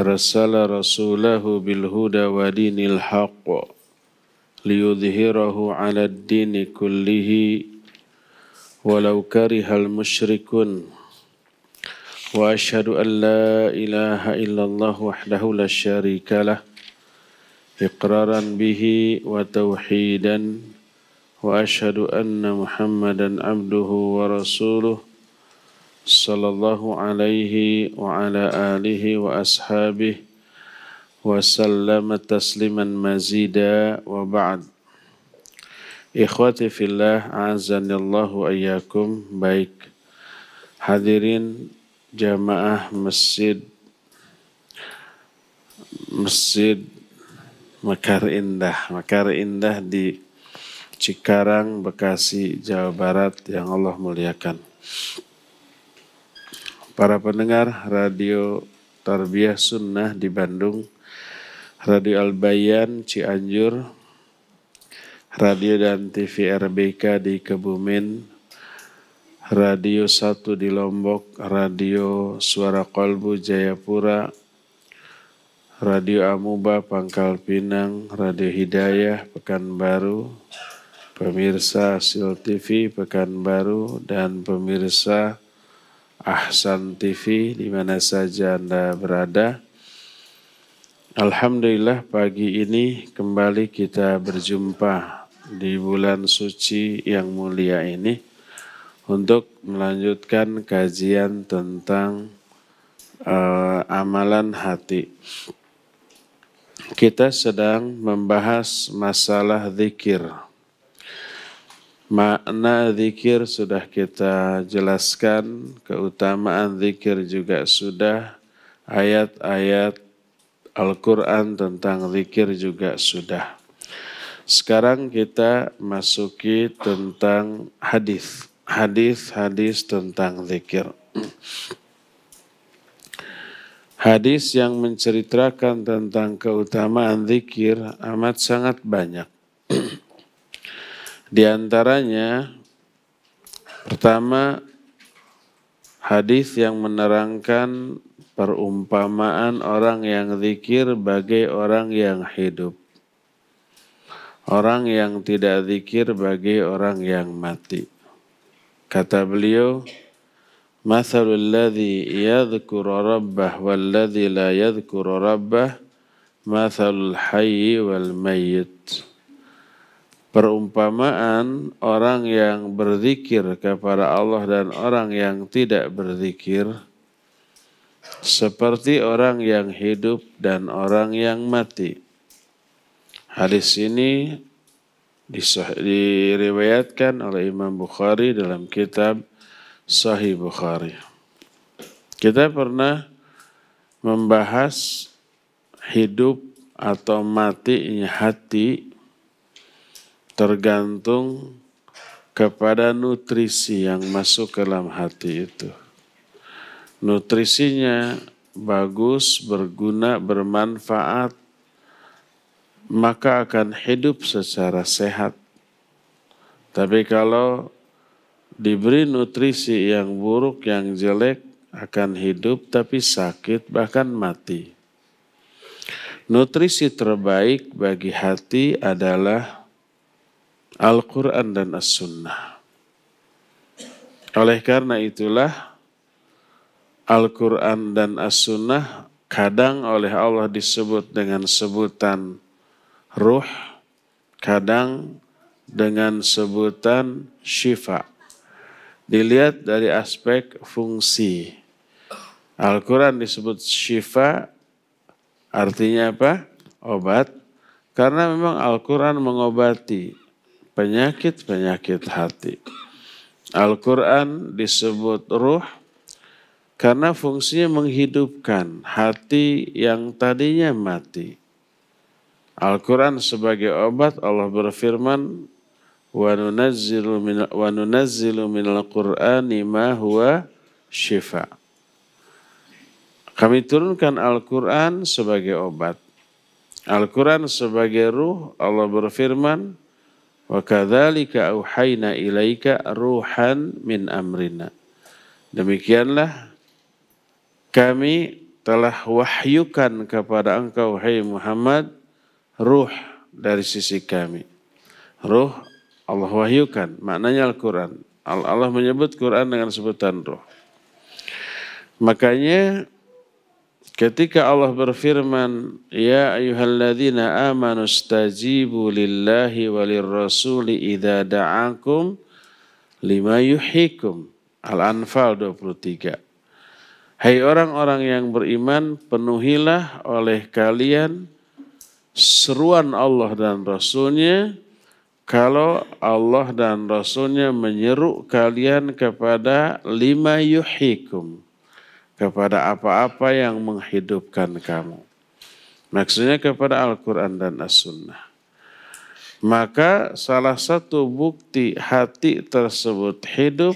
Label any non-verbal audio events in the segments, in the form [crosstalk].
أرسل رسوله بالهدى ودين الحق ليظهره على الدين كله ولو كره المشركون وأشهد أن لا إله إلا الله وحده لا شريك له إقرارا به وتوحيدا وأشهد أن محمدا عبده ورسوله sallallahu alaihi wa ala alihi wa ashabihi wa sallama tasliman mazida wa ba'd Ikhwati fillah azanillahu ayyakum baik hadirin jamaah masjid masjid Mekar Indah Mekar Indah di Cikarang Bekasi Jawa Barat yang Allah muliakan para pendengar radio Tarbiyah Sunnah di Bandung, Radio Albayan Cianjur, Radio dan TV RBK di Kebumen, Radio Satu di Lombok, Radio Suara Kolbu Jayapura, Radio Amuba Pangkal Pinang, Radio Hidayah Pekanbaru, pemirsa Sil TV Pekanbaru dan pemirsa Ahsan TV di mana saja Anda berada. Alhamdulillah pagi ini kembali kita berjumpa di bulan suci yang mulia ini untuk melanjutkan kajian tentang uh, amalan hati. Kita sedang membahas masalah zikir Makna zikir sudah kita jelaskan, keutamaan zikir juga sudah, ayat-ayat Al-Quran tentang zikir juga sudah. Sekarang kita masuki tentang hadis, hadis-hadis tentang zikir. Hadis yang menceritakan tentang keutamaan zikir amat sangat banyak. [clears throat] Di antaranya pertama hadis yang menerangkan perumpamaan orang yang zikir bagi orang yang hidup. Orang yang tidak zikir bagi orang yang mati. Kata beliau, Masalul ladhi yadhkuru rabbah walladhi la yadhkuru rabbah masalul hayyi wal mayyit. Perumpamaan orang yang berzikir kepada Allah dan orang yang tidak berzikir seperti orang yang hidup dan orang yang mati. Hadis ini diriwayatkan oleh Imam Bukhari dalam kitab Sahih Bukhari. Kita pernah membahas hidup atau matinya hati tergantung kepada nutrisi yang masuk ke dalam hati itu. Nutrisinya bagus, berguna, bermanfaat, maka akan hidup secara sehat. Tapi kalau diberi nutrisi yang buruk, yang jelek, akan hidup tapi sakit, bahkan mati. Nutrisi terbaik bagi hati adalah Al-Quran dan As-Sunnah. Oleh karena itulah Al-Quran dan As-Sunnah kadang oleh Allah disebut dengan sebutan ruh, kadang dengan sebutan syifa. Dilihat dari aspek fungsi. Al-Quran disebut syifa, artinya apa? Obat. Karena memang Al-Quran mengobati penyakit-penyakit hati. Al-Quran disebut ruh karena fungsinya menghidupkan hati yang tadinya mati. Al-Quran sebagai obat Allah berfirman وَنُنَزِّلُ مِنَ الْقُرْآنِ qur'ani ma huwa Kami turunkan Al-Quran sebagai obat. Al-Quran sebagai ruh Allah berfirman Wa kadzalika auhayna ilaika ruhan min amrina. Demikianlah kami telah wahyukan kepada engkau hai Muhammad ruh dari sisi kami. Ruh Allah wahyukan, maknanya Al-Qur'an. Allah menyebut Qur'an dengan sebutan ruh. Makanya Ketika Allah berfirman, Ya ayuhalladzina amanu stajibu lillahi walil rasuli idha da'akum lima yuhikum. Al-Anfal 23. Hai orang-orang yang beriman, penuhilah oleh kalian seruan Allah dan Rasulnya kalau Allah dan Rasulnya menyeru kalian kepada lima yuhikum kepada apa-apa yang menghidupkan kamu. Maksudnya kepada Al-Quran dan As-Sunnah. Maka salah satu bukti hati tersebut hidup,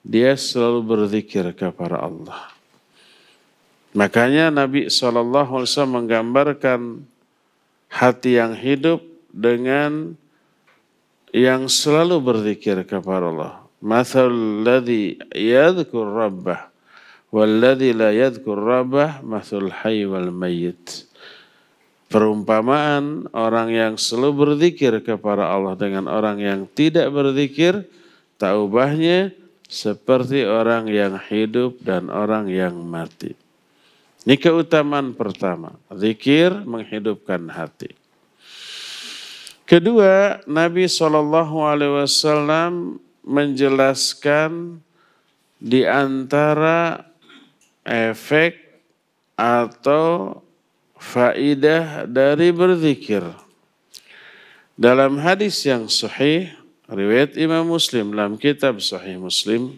dia selalu berzikir kepada Allah. Makanya Nabi SAW menggambarkan hati yang hidup dengan yang selalu berzikir kepada Allah. Mathal ladhi yadhkur rabbah Walladhi la yadkur rabbah mathul hayy wal mayyit. Perumpamaan orang yang selalu berzikir kepada Allah dengan orang yang tidak berzikir, taubahnya seperti orang yang hidup dan orang yang mati. Ini keutamaan pertama, zikir menghidupkan hati. Kedua, Nabi Shallallahu Alaihi Wasallam menjelaskan di antara efek atau faidah dari berzikir. Dalam hadis yang sahih riwayat Imam Muslim dalam kitab Sahih Muslim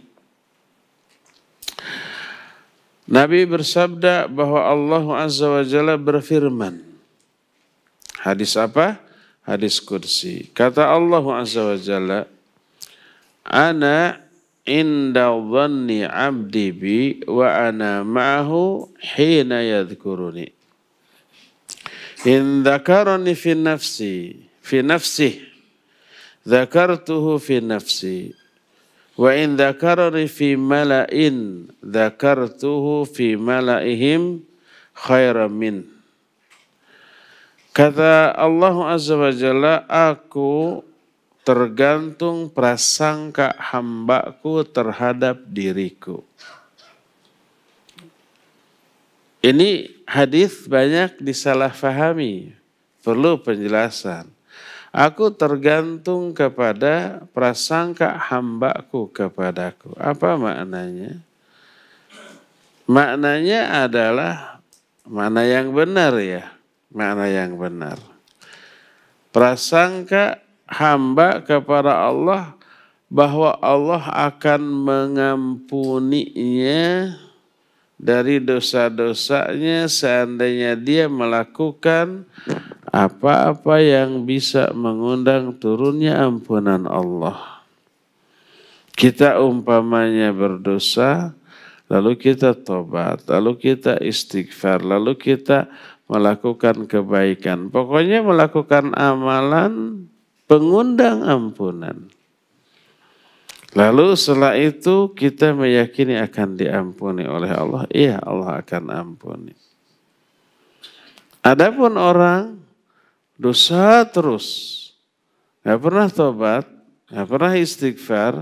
Nabi bersabda bahwa Allah Azza wa Jalla berfirman. Hadis apa? Hadis kursi. Kata Allah Azza wa Jalla, "Ana inda dhanni abdi bi wa ana ma'ahu hina yadhkuruni in dhakarani fi nafsi fi nafsi dhakartuhu fi nafsi wa in dhakarani fi mala'in dhakartuhu fi mala'ihim khairan min kata Allah azza wa jalla aku tergantung prasangka hambaku terhadap diriku. Ini hadis banyak disalahfahami, perlu penjelasan. Aku tergantung kepada prasangka hambaku kepadaku. Apa maknanya? Maknanya adalah mana yang benar ya, mana yang benar. Prasangka hamba kepada Allah bahwa Allah akan mengampuninya dari dosa-dosanya seandainya dia melakukan apa-apa yang bisa mengundang turunnya ampunan Allah. Kita umpamanya berdosa, lalu kita tobat, lalu kita istighfar, lalu kita melakukan kebaikan. Pokoknya melakukan amalan pengundang ampunan. Lalu setelah itu kita meyakini akan diampuni oleh Allah. Iya Allah akan ampuni. Adapun orang dosa terus. Gak pernah tobat, gak pernah istighfar,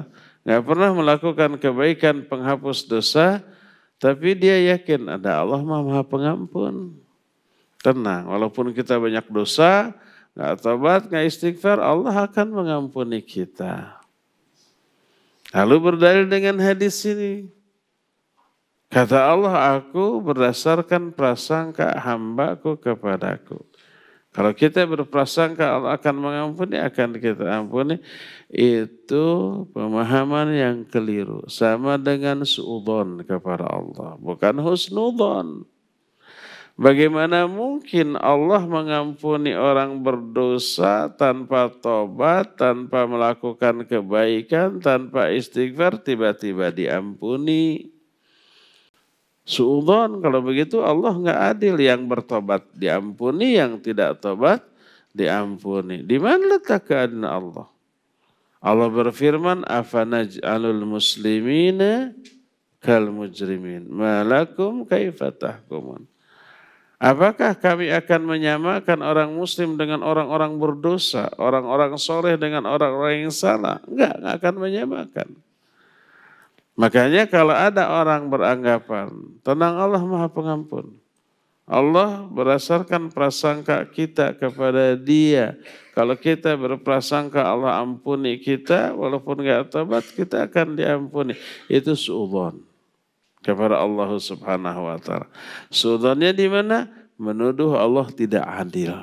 gak pernah melakukan kebaikan penghapus dosa. Tapi dia yakin ada Allah maha pengampun. Tenang, walaupun kita banyak dosa, nggak tobat, nggak istighfar, Allah akan mengampuni kita. Lalu berdalil dengan hadis ini. Kata Allah, aku berdasarkan prasangka hambaku kepadaku. Kalau kita berprasangka Allah akan mengampuni, akan kita ampuni. Itu pemahaman yang keliru. Sama dengan suudon kepada Allah. Bukan husnudon. Bagaimana mungkin Allah mengampuni orang berdosa tanpa tobat, tanpa melakukan kebaikan, tanpa istighfar, tiba-tiba diampuni? Suudon, kalau begitu Allah nggak adil. Yang bertobat diampuni, yang tidak tobat diampuni. Di mana letak keadilan Allah? Allah berfirman, Afanaj "Afanaj'alul muslimina kal mujrimin. Malakum kaifatahkumun." Apakah kami akan menyamakan orang muslim dengan orang-orang berdosa, orang-orang soleh dengan orang-orang yang salah? Enggak, enggak akan menyamakan. Makanya kalau ada orang beranggapan, tenang Allah maha pengampun. Allah berdasarkan prasangka kita kepada dia. Kalau kita berprasangka Allah ampuni kita, walaupun enggak tobat, kita akan diampuni. Itu suudhon kepada Allah Subhanahu wa taala. Sudannya di mana? Menuduh Allah tidak adil.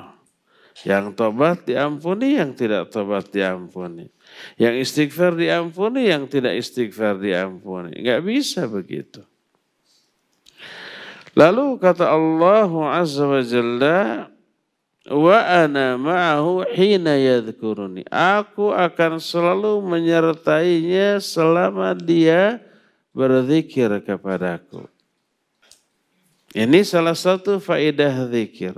Yang tobat diampuni, yang tidak tobat diampuni. Yang istighfar diampuni, yang tidak istighfar diampuni. Enggak bisa begitu. Lalu kata Allah Azza wa Jalla, wa ana ma'ahu hina yadhkuruni. Aku akan selalu menyertainya selama dia berzikir kepadaku. Ini salah satu faedah zikir.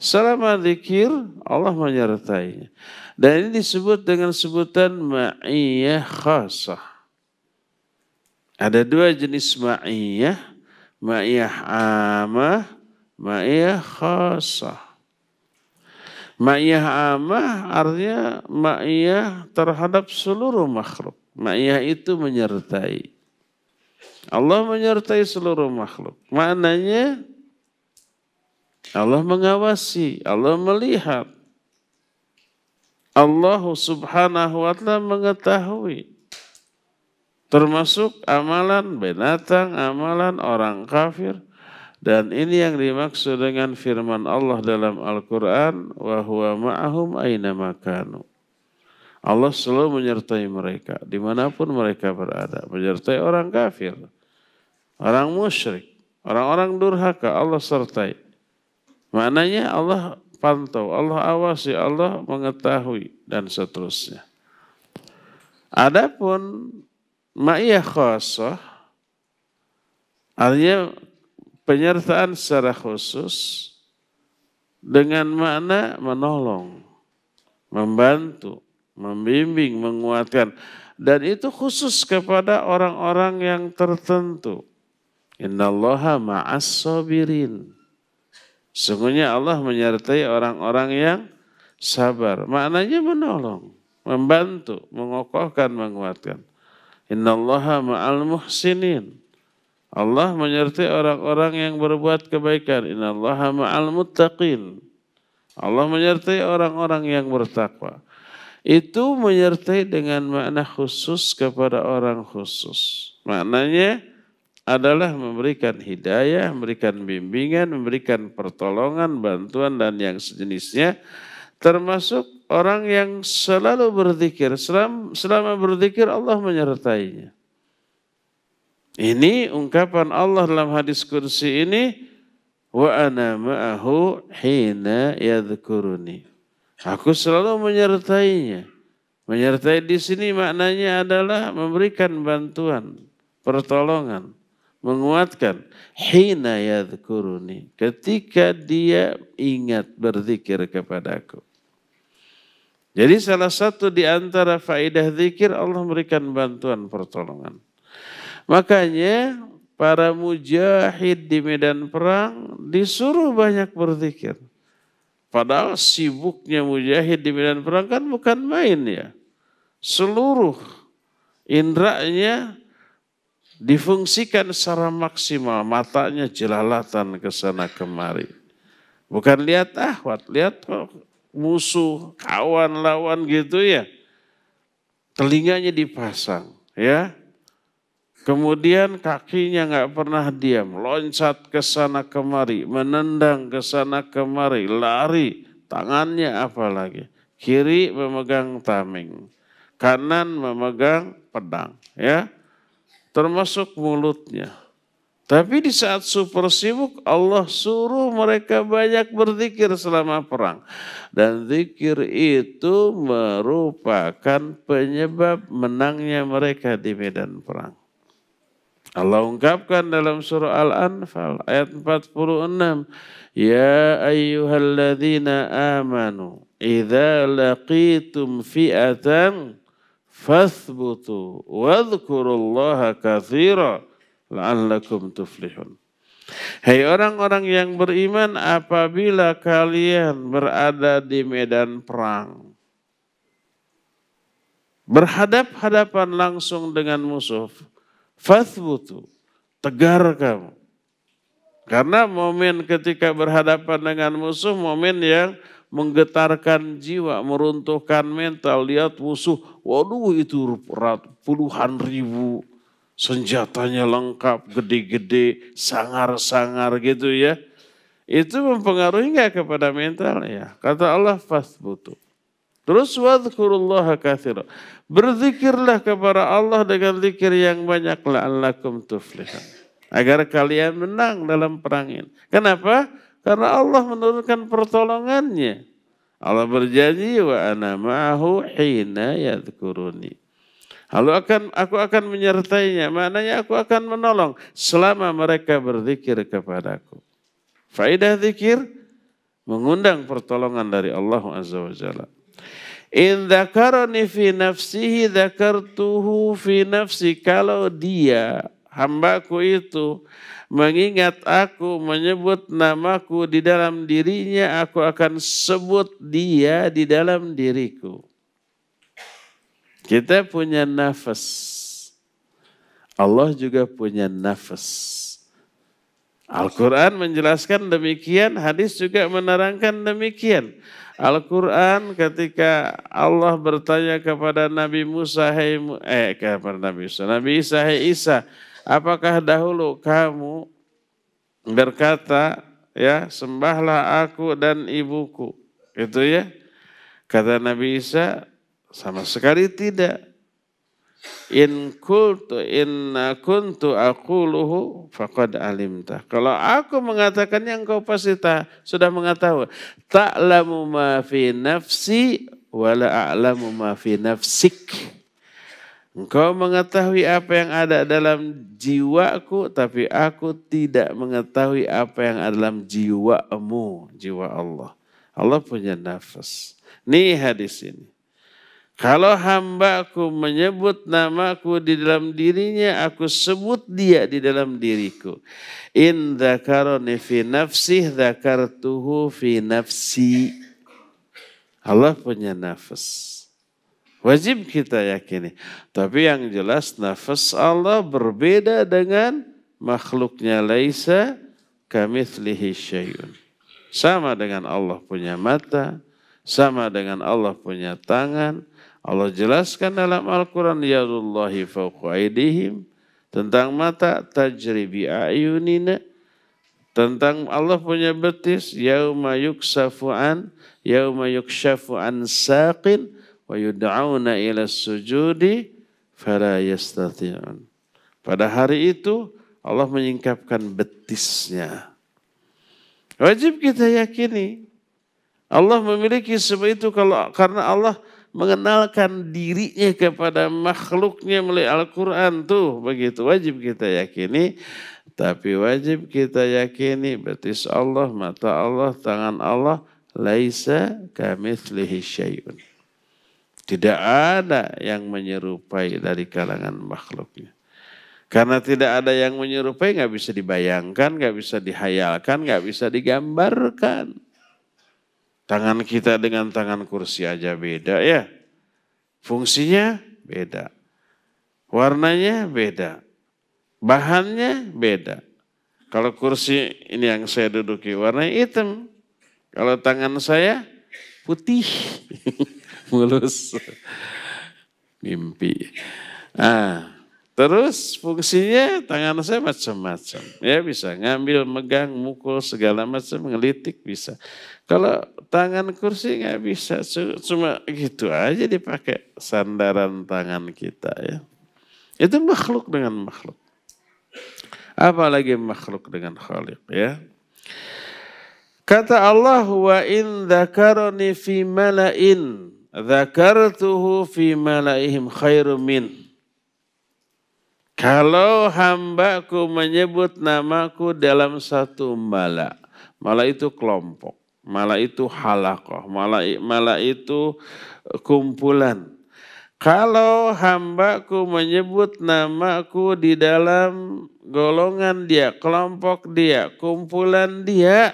Selama zikir Allah menyertainya. Dan ini disebut dengan sebutan ma'iyah khasah. Ada dua jenis ma'iyah. Ma'iyah amah, ma'iyah khasah. Ma'iyah amah artinya ma'iyah terhadap seluruh makhluk. Ma'iyah itu menyertai. Allah menyertai seluruh makhluk. Maknanya Allah mengawasi, Allah melihat. Allah subhanahu wa ta'ala mengetahui. Termasuk amalan binatang, amalan orang kafir. Dan ini yang dimaksud dengan firman Allah dalam Al-Quran. وَهُوَ مَعَهُمْ أَيْنَ مَكَانُوا Allah selalu menyertai mereka dimanapun mereka berada. Menyertai orang kafir, orang musyrik, orang-orang durhaka Allah sertai. Maknanya Allah pantau, Allah awasi, Allah mengetahui dan seterusnya. Adapun ma'iyah khasah artinya penyertaan secara khusus dengan makna menolong, membantu, membimbing, menguatkan. Dan itu khusus kepada orang-orang yang tertentu. Innallaha ma'as sabirin. Sungguhnya Allah menyertai orang-orang yang sabar. Maknanya menolong, membantu, mengokohkan, menguatkan. Innallaha ma'al muhsinin. Allah menyertai orang-orang yang berbuat kebaikan. Innallaha ma'al muttaqin. Allah menyertai orang-orang yang bertakwa itu menyertai dengan makna khusus kepada orang khusus. Maknanya adalah memberikan hidayah, memberikan bimbingan, memberikan pertolongan, bantuan dan yang sejenisnya termasuk orang yang selalu berzikir. Selama, selama berzikir Allah menyertainya. Ini ungkapan Allah dalam hadis kursi ini wa ana ma'ahu hina yadhkuruni Aku selalu menyertainya. Menyertai di sini maknanya adalah memberikan bantuan, pertolongan, menguatkan. Hina yadkuruni. Ketika dia ingat berzikir kepadaku. Jadi salah satu di antara faidah zikir Allah memberikan bantuan pertolongan. Makanya para mujahid di medan perang disuruh banyak berzikir. Padahal sibuknya mujahid di medan perang kan bukan main ya. Seluruh indranya difungsikan secara maksimal. Matanya jelalatan ke sana kemari. Bukan lihat ahwat, lihat musuh, kawan, lawan gitu ya. Telinganya dipasang ya. Kemudian kakinya nggak pernah diam, loncat ke sana kemari, menendang ke sana kemari, lari. Tangannya apa lagi? Kiri memegang taming, kanan memegang pedang, ya. Termasuk mulutnya. Tapi di saat super sibuk Allah suruh mereka banyak berzikir selama perang. Dan zikir itu merupakan penyebab menangnya mereka di medan perang. Allah ungkapkan dalam surah Al-Anfal ayat 46, "Ya ayyuhalladzina amanu, idza laqitum fi'atan fathbutu wadhkurullaha katsira la'allakum tuflihun." Hai hey, orang-orang yang beriman apabila kalian berada di medan perang berhadap-hadapan langsung dengan musuh Fathbutu, tegar kamu. Karena momen ketika berhadapan dengan musuh, momen yang menggetarkan jiwa, meruntuhkan mental. Lihat musuh, waduh itu berat, puluhan ribu senjatanya lengkap, gede-gede, sangar-sangar gitu ya. Itu mempengaruhi enggak kepada mentalnya? Kata Allah, fast butuh. Terus wadhkurullah kathira. Berzikirlah kepada Allah dengan zikir yang banyak la'allakum tuflihan. Agar kalian menang dalam perang ini. Kenapa? Karena Allah menurunkan pertolongannya. Allah berjanji wa ana ma'ahu hina yadhkuruni. Lalu akan aku akan menyertainya, maknanya aku akan menolong selama mereka berzikir kepadaku. Faidah zikir mengundang pertolongan dari Allah Azza wa Jalla. In dzakarani fi nafsihi dakartuhu fi nafsi. Kalau dia hambaku itu mengingat aku, menyebut namaku di dalam dirinya, aku akan sebut dia di dalam diriku. Kita punya nafas. Allah juga punya nafas. Al-Quran menjelaskan demikian, hadis juga menerangkan demikian. Al-Quran ketika Allah bertanya kepada Nabi Musa, hey, eh kepada Nabi Musa, Nabi Isa, hey Isa, apakah dahulu kamu berkata, ya sembahlah aku dan ibuku, itu ya? Kata Nabi Isa, sama sekali tidak. In kultu inna kuntu aquluhu faqad alimta. Kalau aku mengatakannya engkau pasti tak sudah mengetahui. Ta'lamu ma fi nafsi wala a'lamu ma fi nafsik. Engkau mengetahui apa yang ada dalam jiwaku, tapi aku tidak mengetahui apa yang ada dalam jiwamu, jiwa Allah. Allah punya nafas. Nih hadis ini. Kalau hamba hambaku menyebut namaku di dalam dirinya, aku sebut dia di dalam diriku. In dhakaroni fi nafsih, dhakartuhu fi nafsi. Allah punya nafas. Wajib kita yakini. Tapi yang jelas nafas Allah berbeda dengan makhluknya. Laisa kamithlihi syayun. Sama dengan Allah punya mata, sama dengan Allah punya tangan, Allah jelaskan dalam Al-Quran, Yadullahi fauqa'idihim, tentang mata, tajribi ayunina, tentang Allah punya betis, yauma yuksafu an, yauma yukshafu an saqin, wa yud'auna ila sujudi, fala yastati'un. Pada hari itu, Allah menyingkapkan betisnya. Wajib kita yakini, Allah memiliki sebab itu kalau karena Allah mengenalkan dirinya kepada makhluknya melalui Al-Quran tuh begitu wajib kita yakini tapi wajib kita yakini betis Allah, mata Allah, tangan Allah laisa kamitslihi syai'un. Tidak ada yang menyerupai dari kalangan makhluknya. Karena tidak ada yang menyerupai, nggak bisa dibayangkan, nggak bisa dihayalkan, nggak bisa digambarkan. Tangan kita dengan tangan kursi aja beda ya. Fungsinya beda. Warnanya beda. Bahannya beda. Kalau kursi ini yang saya duduki warna hitam. Kalau tangan saya putih. [laughs] Mulus. Mimpi. Ah, Terus fungsinya tangan saya macam-macam. Ya bisa ngambil, megang, mukul, segala macam, ngelitik bisa. Kalau tangan kursi nggak bisa, cuma gitu aja dipakai sandaran tangan kita ya. Itu makhluk dengan makhluk. Apalagi makhluk dengan khalik ya. Kata Allah wa in dzakarni fi mala'in dzakartuhu fi mala'ihim khairu min. Kalau hambaku menyebut namaku dalam satu mala. Mala itu kelompok. Mala itu halakoh, mala, mala itu kumpulan. Kalau hambaku menyebut namaku di dalam golongan dia, kelompok dia, kumpulan dia,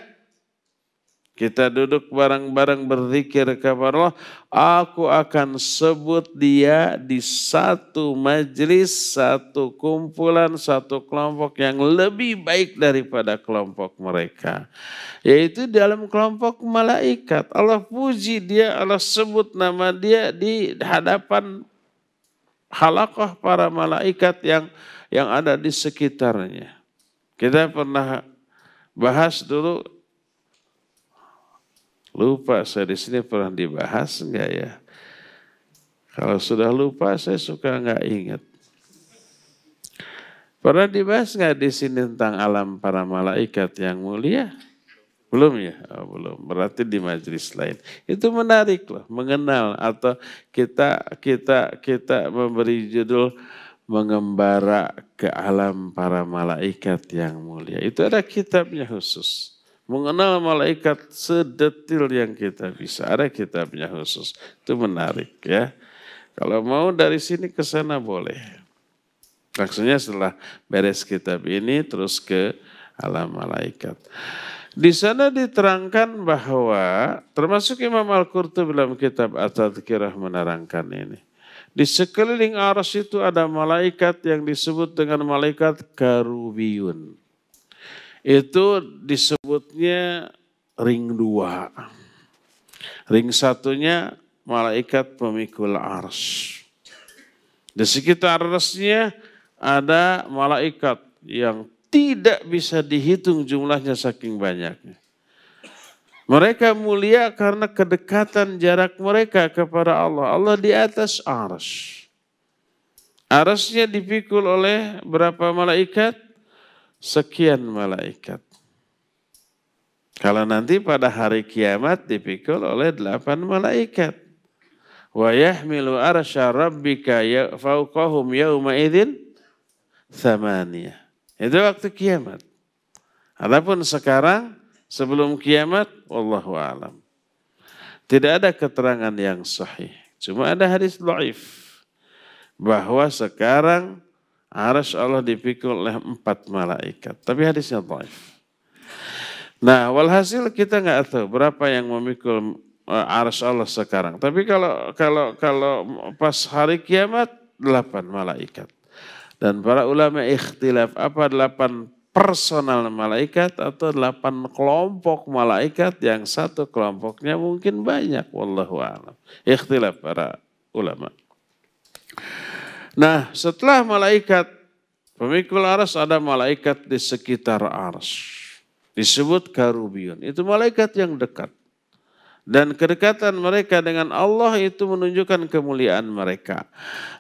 kita duduk bareng-bareng berzikir kepada Allah. Aku akan sebut dia di satu majelis, satu kumpulan, satu kelompok yang lebih baik daripada kelompok mereka. Yaitu dalam kelompok malaikat. Allah puji dia, Allah sebut nama dia di hadapan halakoh para malaikat yang yang ada di sekitarnya. Kita pernah bahas dulu Lupa saya di sini pernah dibahas enggak ya? Kalau sudah lupa saya suka enggak ingat. Pernah dibahas enggak di sini tentang alam para malaikat yang mulia? Belum ya? Oh, belum. Berarti di majelis lain. Itu menarik loh, mengenal atau kita kita kita memberi judul mengembara ke alam para malaikat yang mulia. Itu ada kitabnya khusus mengenal malaikat sedetil yang kita bisa. Ada kitabnya khusus. Itu menarik ya. Kalau mau dari sini ke sana boleh. Maksudnya setelah beres kitab ini terus ke alam malaikat. Di sana diterangkan bahwa termasuk Imam Al-Qurtubi dalam kitab At-Tadkirah menerangkan ini. Di sekeliling aras itu ada malaikat yang disebut dengan malaikat karubiyun itu disebutnya ring dua. Ring satunya malaikat pemikul ars. Di sekitar arsnya ada malaikat yang tidak bisa dihitung jumlahnya saking banyaknya. Mereka mulia karena kedekatan jarak mereka kepada Allah. Allah di atas ars. Arasnya dipikul oleh berapa malaikat? sekian malaikat. Kalau nanti pada hari kiamat dipikul oleh delapan malaikat. Wa yahmilu arsha rabbika ya, fauqahum yawma idzin thamaniyah. Itu waktu kiamat. Adapun sekarang sebelum kiamat wallahu alam. Tidak ada keterangan yang sahih. Cuma ada hadis dhaif bahwa sekarang Arash Allah dipikul oleh empat malaikat. Tapi hadisnya taif. Nah, walhasil kita nggak tahu berapa yang memikul eh, arash Allah sekarang. Tapi kalau kalau kalau pas hari kiamat delapan malaikat. Dan para ulama ikhtilaf apa delapan personal malaikat atau delapan kelompok malaikat yang satu kelompoknya mungkin banyak wallahu Ikhtilaf para ulama. Nah setelah malaikat pemikul aras ada malaikat di sekitar aras. Disebut karubion. Itu malaikat yang dekat. Dan kedekatan mereka dengan Allah itu menunjukkan kemuliaan mereka.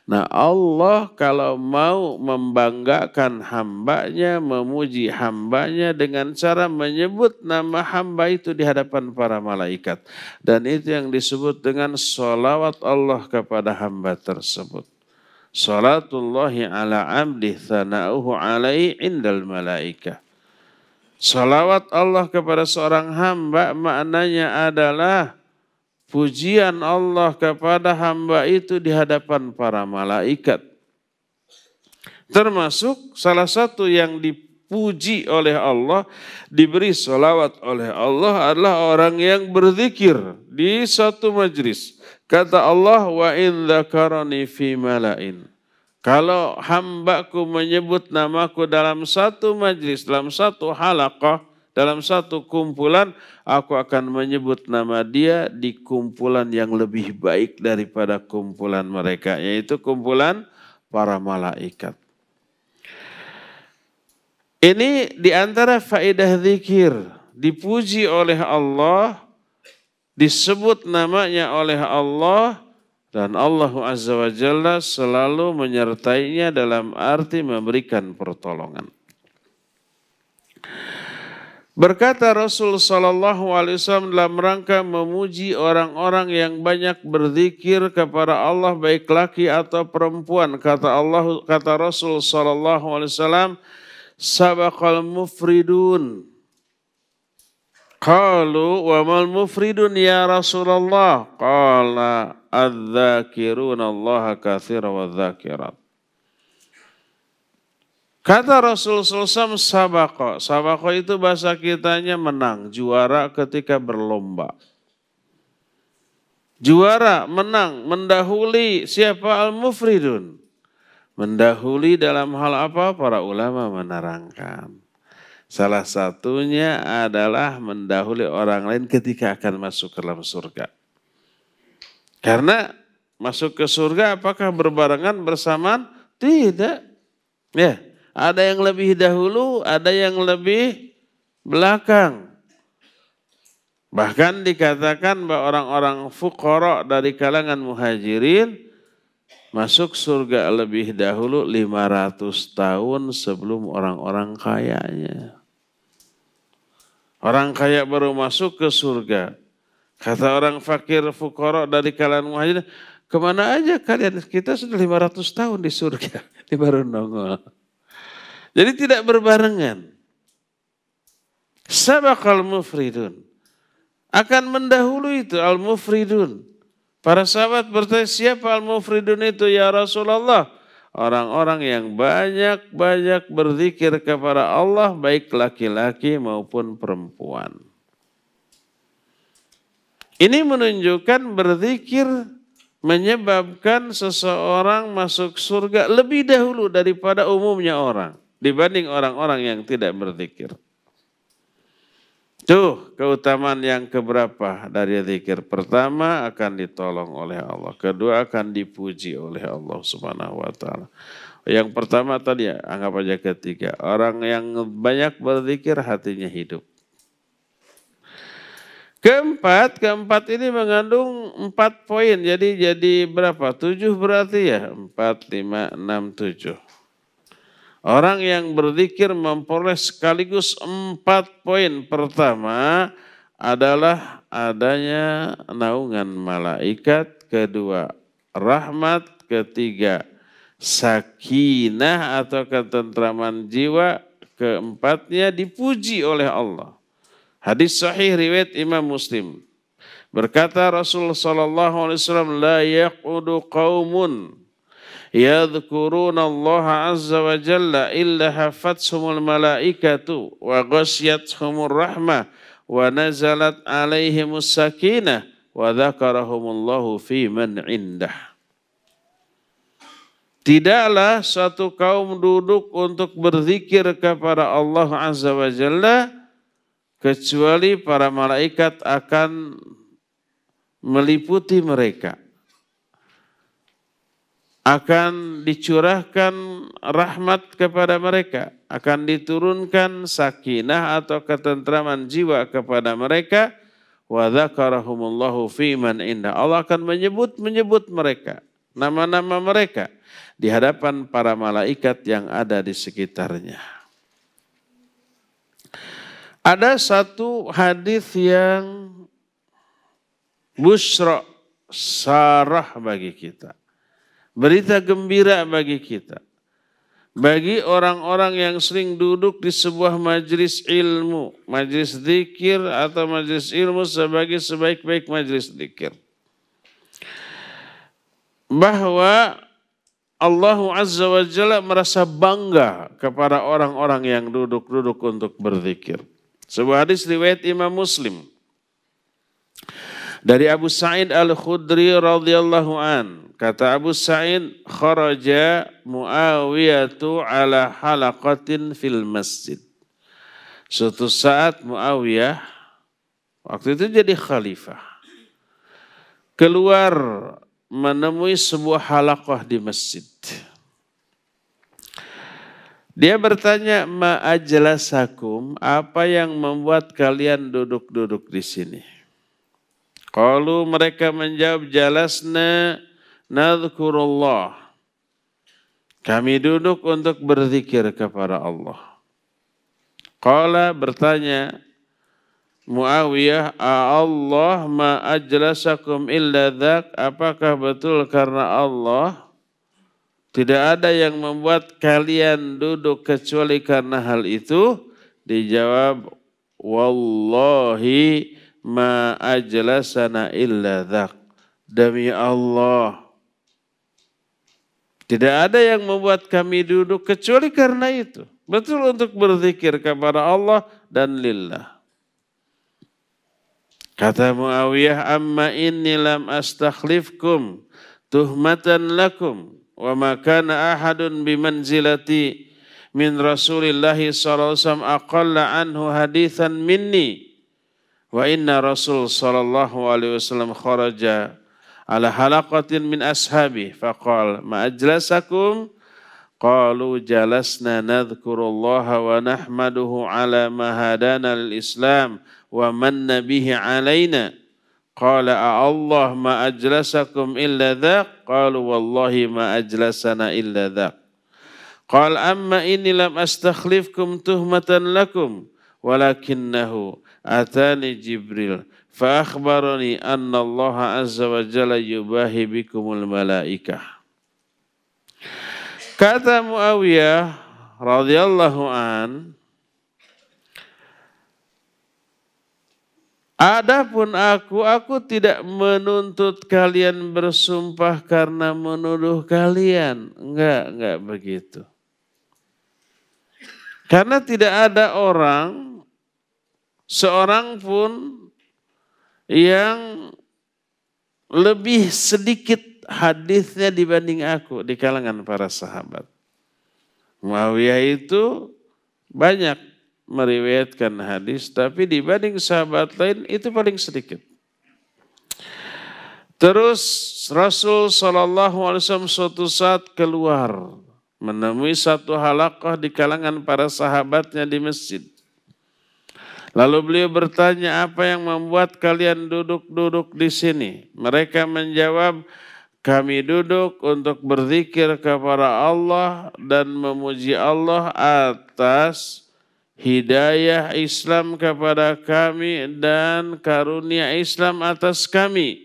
Nah Allah kalau mau membanggakan hambanya, memuji hambanya dengan cara menyebut nama hamba itu di hadapan para malaikat. Dan itu yang disebut dengan solawat Allah kepada hamba tersebut. Salatullahi ala abdi thana'uhu alai indal malaika Salawat Allah kepada seorang hamba maknanya adalah pujian Allah kepada hamba itu di hadapan para malaikat. Termasuk salah satu yang di dipuji oleh Allah, diberi salawat oleh Allah adalah orang yang berzikir di satu majlis. Kata Allah, wa in dzakarani fi malain. Kalau hambaku menyebut namaku dalam satu majlis, dalam satu halakah, dalam satu kumpulan, aku akan menyebut nama dia di kumpulan yang lebih baik daripada kumpulan mereka, yaitu kumpulan para malaikat. Ini di antara faedah zikir. Dipuji oleh Allah, disebut namanya oleh Allah, dan Allah Azza wa Jalla selalu menyertainya dalam arti memberikan pertolongan. Berkata Rasul Sallallahu Alaihi Wasallam dalam rangka memuji orang-orang yang banyak berzikir kepada Allah baik laki atau perempuan. Kata Allah, kata Rasul Sallallahu Alaihi Wasallam, sabakal mufridun. Kalu wa mal mufridun ya Rasulullah? kala adzakirun Allah katsira wa dzakirat. Kata Rasul Sulsam sabako. Sabako itu bahasa kitanya menang, juara ketika berlomba. Juara, menang, mendahului siapa al-mufridun. Mendahului dalam hal apa para ulama menerangkan. Salah satunya adalah mendahului orang lain ketika akan masuk ke dalam surga. Karena masuk ke surga apakah berbarengan bersamaan? Tidak. Ya, ada yang lebih dahulu, ada yang lebih belakang. Bahkan dikatakan bahwa orang-orang fukoro dari kalangan muhajirin masuk surga lebih dahulu 500 tahun sebelum orang-orang kayanya. Orang kaya baru masuk ke surga. Kata orang fakir fukoro dari kalangan muhajirin, kemana aja kalian? Kita sudah 500 tahun di surga, [laughs] di baru nongol. Jadi tidak berbarengan. Sabakal mufridun. Akan mendahului itu al mufridun Para sahabat bertanya, siapa al-mufridun itu ya Rasulullah? Orang-orang yang banyak-banyak berzikir kepada Allah, baik laki-laki maupun perempuan. Ini menunjukkan berzikir menyebabkan seseorang masuk surga lebih dahulu daripada umumnya orang dibanding orang-orang yang tidak berzikir. Tuh keutamaan yang keberapa dari zikir pertama akan ditolong oleh Allah, kedua akan dipuji oleh Allah Subhanahu wa taala. Yang pertama tadi ya, anggap aja ketiga. Orang yang banyak berzikir hatinya hidup. Keempat, keempat ini mengandung empat poin. Jadi jadi berapa? Tujuh berarti ya? Empat, lima, enam, tujuh. Orang yang berzikir memperoleh sekaligus empat poin. Pertama adalah adanya naungan malaikat, kedua rahmat, ketiga sakinah atau ketentraman jiwa, keempatnya dipuji oleh Allah. Hadis sahih riwayat Imam Muslim. Berkata Rasulullah SAW, alaihi wasallam, "La yaqudu qawmun يذكرون Allah azza wa jalla illa الملائكة malaikatu wa ونزلت rahmah wa nazalat alaihimus sakinah wa عنده fi man indah. Tidaklah suatu kaum duduk untuk berzikir kepada Allah Azza wa Jalla kecuali para malaikat akan meliputi mereka akan dicurahkan rahmat kepada mereka, akan diturunkan sakinah atau ketentraman jiwa kepada mereka. Wa dzakarahumullahu fiman indah. Allah akan menyebut-menyebut mereka, nama-nama mereka di hadapan para malaikat yang ada di sekitarnya. Ada satu hadis yang busra sarah bagi kita Berita gembira bagi kita. Bagi orang-orang yang sering duduk di sebuah majlis ilmu, majlis zikir atau majlis ilmu sebagai sebaik-baik majlis zikir. Bahwa Allah Azza wa Jalla merasa bangga kepada orang-orang yang duduk-duduk untuk berzikir. Sebuah hadis riwayat Imam Muslim. Dari Abu Sa'id Al-Khudri radhiyallahu an, kata Abu Sa'id, "Kharaja Muawiyatu ala halaqatin fil masjid." Suatu saat Muawiyah waktu itu jadi khalifah. Keluar menemui sebuah halaqah di masjid. Dia bertanya, ma'ajlasakum, apa yang membuat kalian duduk-duduk di sini? Kalau mereka menjawab jalasna nadhkurullah. Kami duduk untuk berzikir kepada Allah. Qala bertanya Muawiyah, Allah ma ajlasakum illa dhaq. apakah betul karena Allah tidak ada yang membuat kalian duduk kecuali karena hal itu? Dijawab, Wallahi ma ajlasana illa dhaq. Demi Allah. Tidak ada yang membuat kami duduk kecuali karena itu. Betul untuk berzikir kepada Allah dan lillah. Kata Muawiyah, amma inni lam astakhlifkum tuhmatan lakum wa ma kana ahadun bimanzilati min Rasulillahi sallallahu alaihi wasallam aqalla anhu hadithan minni wa inna rasul sallallahu alaihi wasallam kharaja ala halaqatin min ashabi faqal ma ajlasakum qalu jalasna nadhkurullaha wa nahmaduhu ala ma hadana lil islam wa manna bihi alaina قال أالله ما أجلسكم إلا ذاك قالوا والله ما أجلسنا إلا ذاك قال أما إني لم أستخلفكم تهمة لكم ولكنه atani Jibril fa akhbarani anna Allah azza wa jalla yubahi bikumul malaikah. Kata Muawiyah radhiyallahu an Adapun aku, aku tidak menuntut kalian bersumpah karena menuduh kalian. Enggak, enggak begitu. Karena tidak ada orang seorang pun yang lebih sedikit hadisnya dibanding aku di kalangan para sahabat. Muawiyah itu banyak meriwayatkan hadis, tapi dibanding sahabat lain itu paling sedikit. Terus Rasul Shallallahu Alaihi Wasallam suatu saat keluar menemui satu halakah di kalangan para sahabatnya di masjid. Lalu beliau bertanya, apa yang membuat kalian duduk-duduk di sini? Mereka menjawab, kami duduk untuk berzikir kepada Allah dan memuji Allah atas hidayah Islam kepada kami dan karunia Islam atas kami.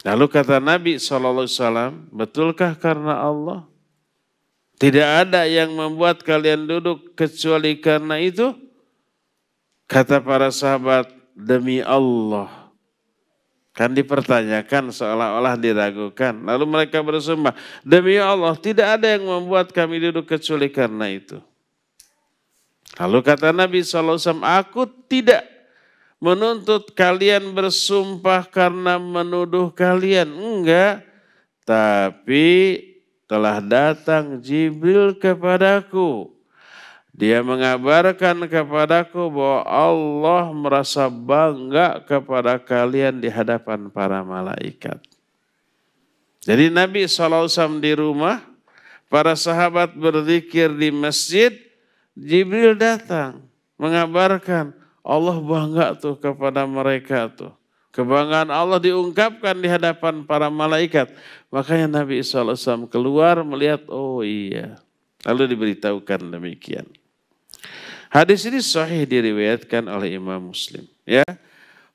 Lalu kata Nabi SAW, betulkah karena Allah? Tidak ada yang membuat kalian duduk kecuali karena itu. Kata para sahabat, demi Allah. Kan dipertanyakan seolah-olah diragukan. Lalu mereka bersumpah, demi Allah tidak ada yang membuat kami duduk kecuali karena itu. Lalu kata Nabi SAW, aku tidak menuntut kalian bersumpah karena menuduh kalian. Enggak, tapi telah datang Jibril kepadaku dia mengabarkan kepadaku bahwa Allah merasa bangga kepada kalian di hadapan para malaikat. Jadi Nabi SAW di rumah, para sahabat berzikir di masjid, Jibril datang mengabarkan Allah bangga tuh kepada mereka tuh. Kebanggaan Allah diungkapkan di hadapan para malaikat. Makanya Nabi SAW keluar melihat, oh iya. Lalu diberitahukan demikian. Hadis ini sahih diriwayatkan oleh Imam Muslim. Ya,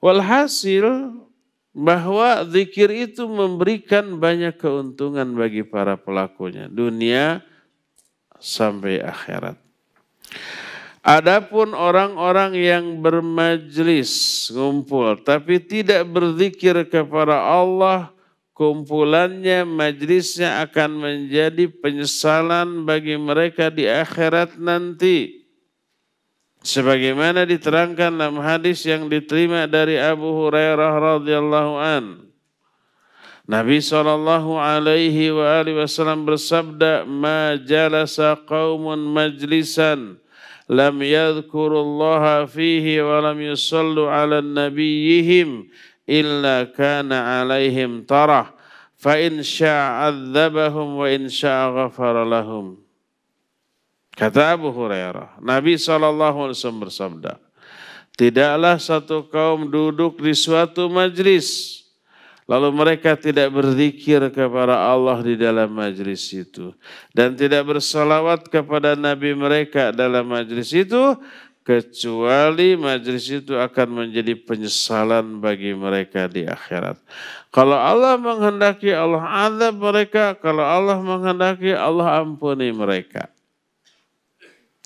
Walhasil bahwa zikir itu memberikan banyak keuntungan bagi para pelakunya. Dunia sampai akhirat. Adapun orang-orang yang bermajlis, ngumpul, tapi tidak berzikir kepada Allah, kumpulannya, majlisnya akan menjadi penyesalan bagi mereka di akhirat nanti sebagaimana diterangkan dalam hadis yang diterima dari Abu Hurairah radhiyallahu an. Nabi sallallahu alaihi wa alihi wasallam bersabda, "Ma jalasa qaumun majlisan lam yadhkurullaha fihi wa lam yusallu 'ala nabiyihim illa kana 'alaihim tarah fa in syaa'a wa in syaa'a lahum." Kata Abu Hurairah, Nabi SAW bersabda, Tidaklah satu kaum duduk di suatu majlis, lalu mereka tidak berzikir kepada Allah di dalam majlis itu, dan tidak bersalawat kepada Nabi mereka dalam majlis itu, kecuali majlis itu akan menjadi penyesalan bagi mereka di akhirat. Kalau Allah menghendaki Allah azab mereka, kalau Allah menghendaki Allah ampuni mereka.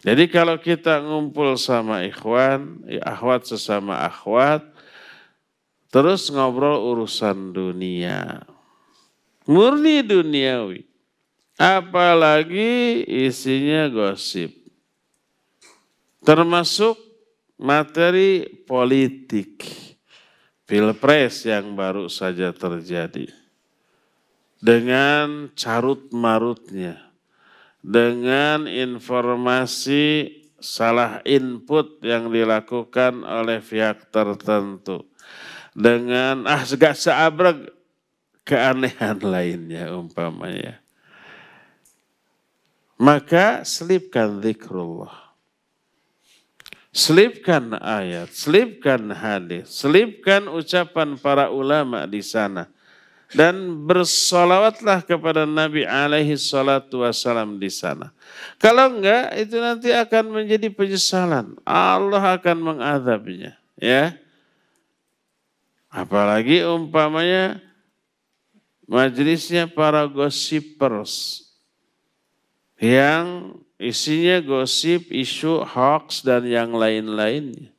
Jadi kalau kita ngumpul sama ikhwan, ya akhwat sesama akhwat, terus ngobrol urusan dunia. Murni duniawi. Apalagi isinya gosip. Termasuk materi politik. Pilpres yang baru saja terjadi. Dengan carut marutnya dengan informasi salah input yang dilakukan oleh pihak tertentu. Dengan ah segak seabrek keanehan [laughs] lainnya umpamanya. Maka selipkan zikrullah. Selipkan ayat, selipkan hadis, selipkan ucapan para ulama di sana dan bersolawatlah kepada Nabi alaihi salatu wasalam di sana. Kalau enggak itu nanti akan menjadi penyesalan. Allah akan mengadabnya, ya. Apalagi umpamanya majlisnya para gosipers yang isinya gosip, isu, hoax dan yang lain-lainnya.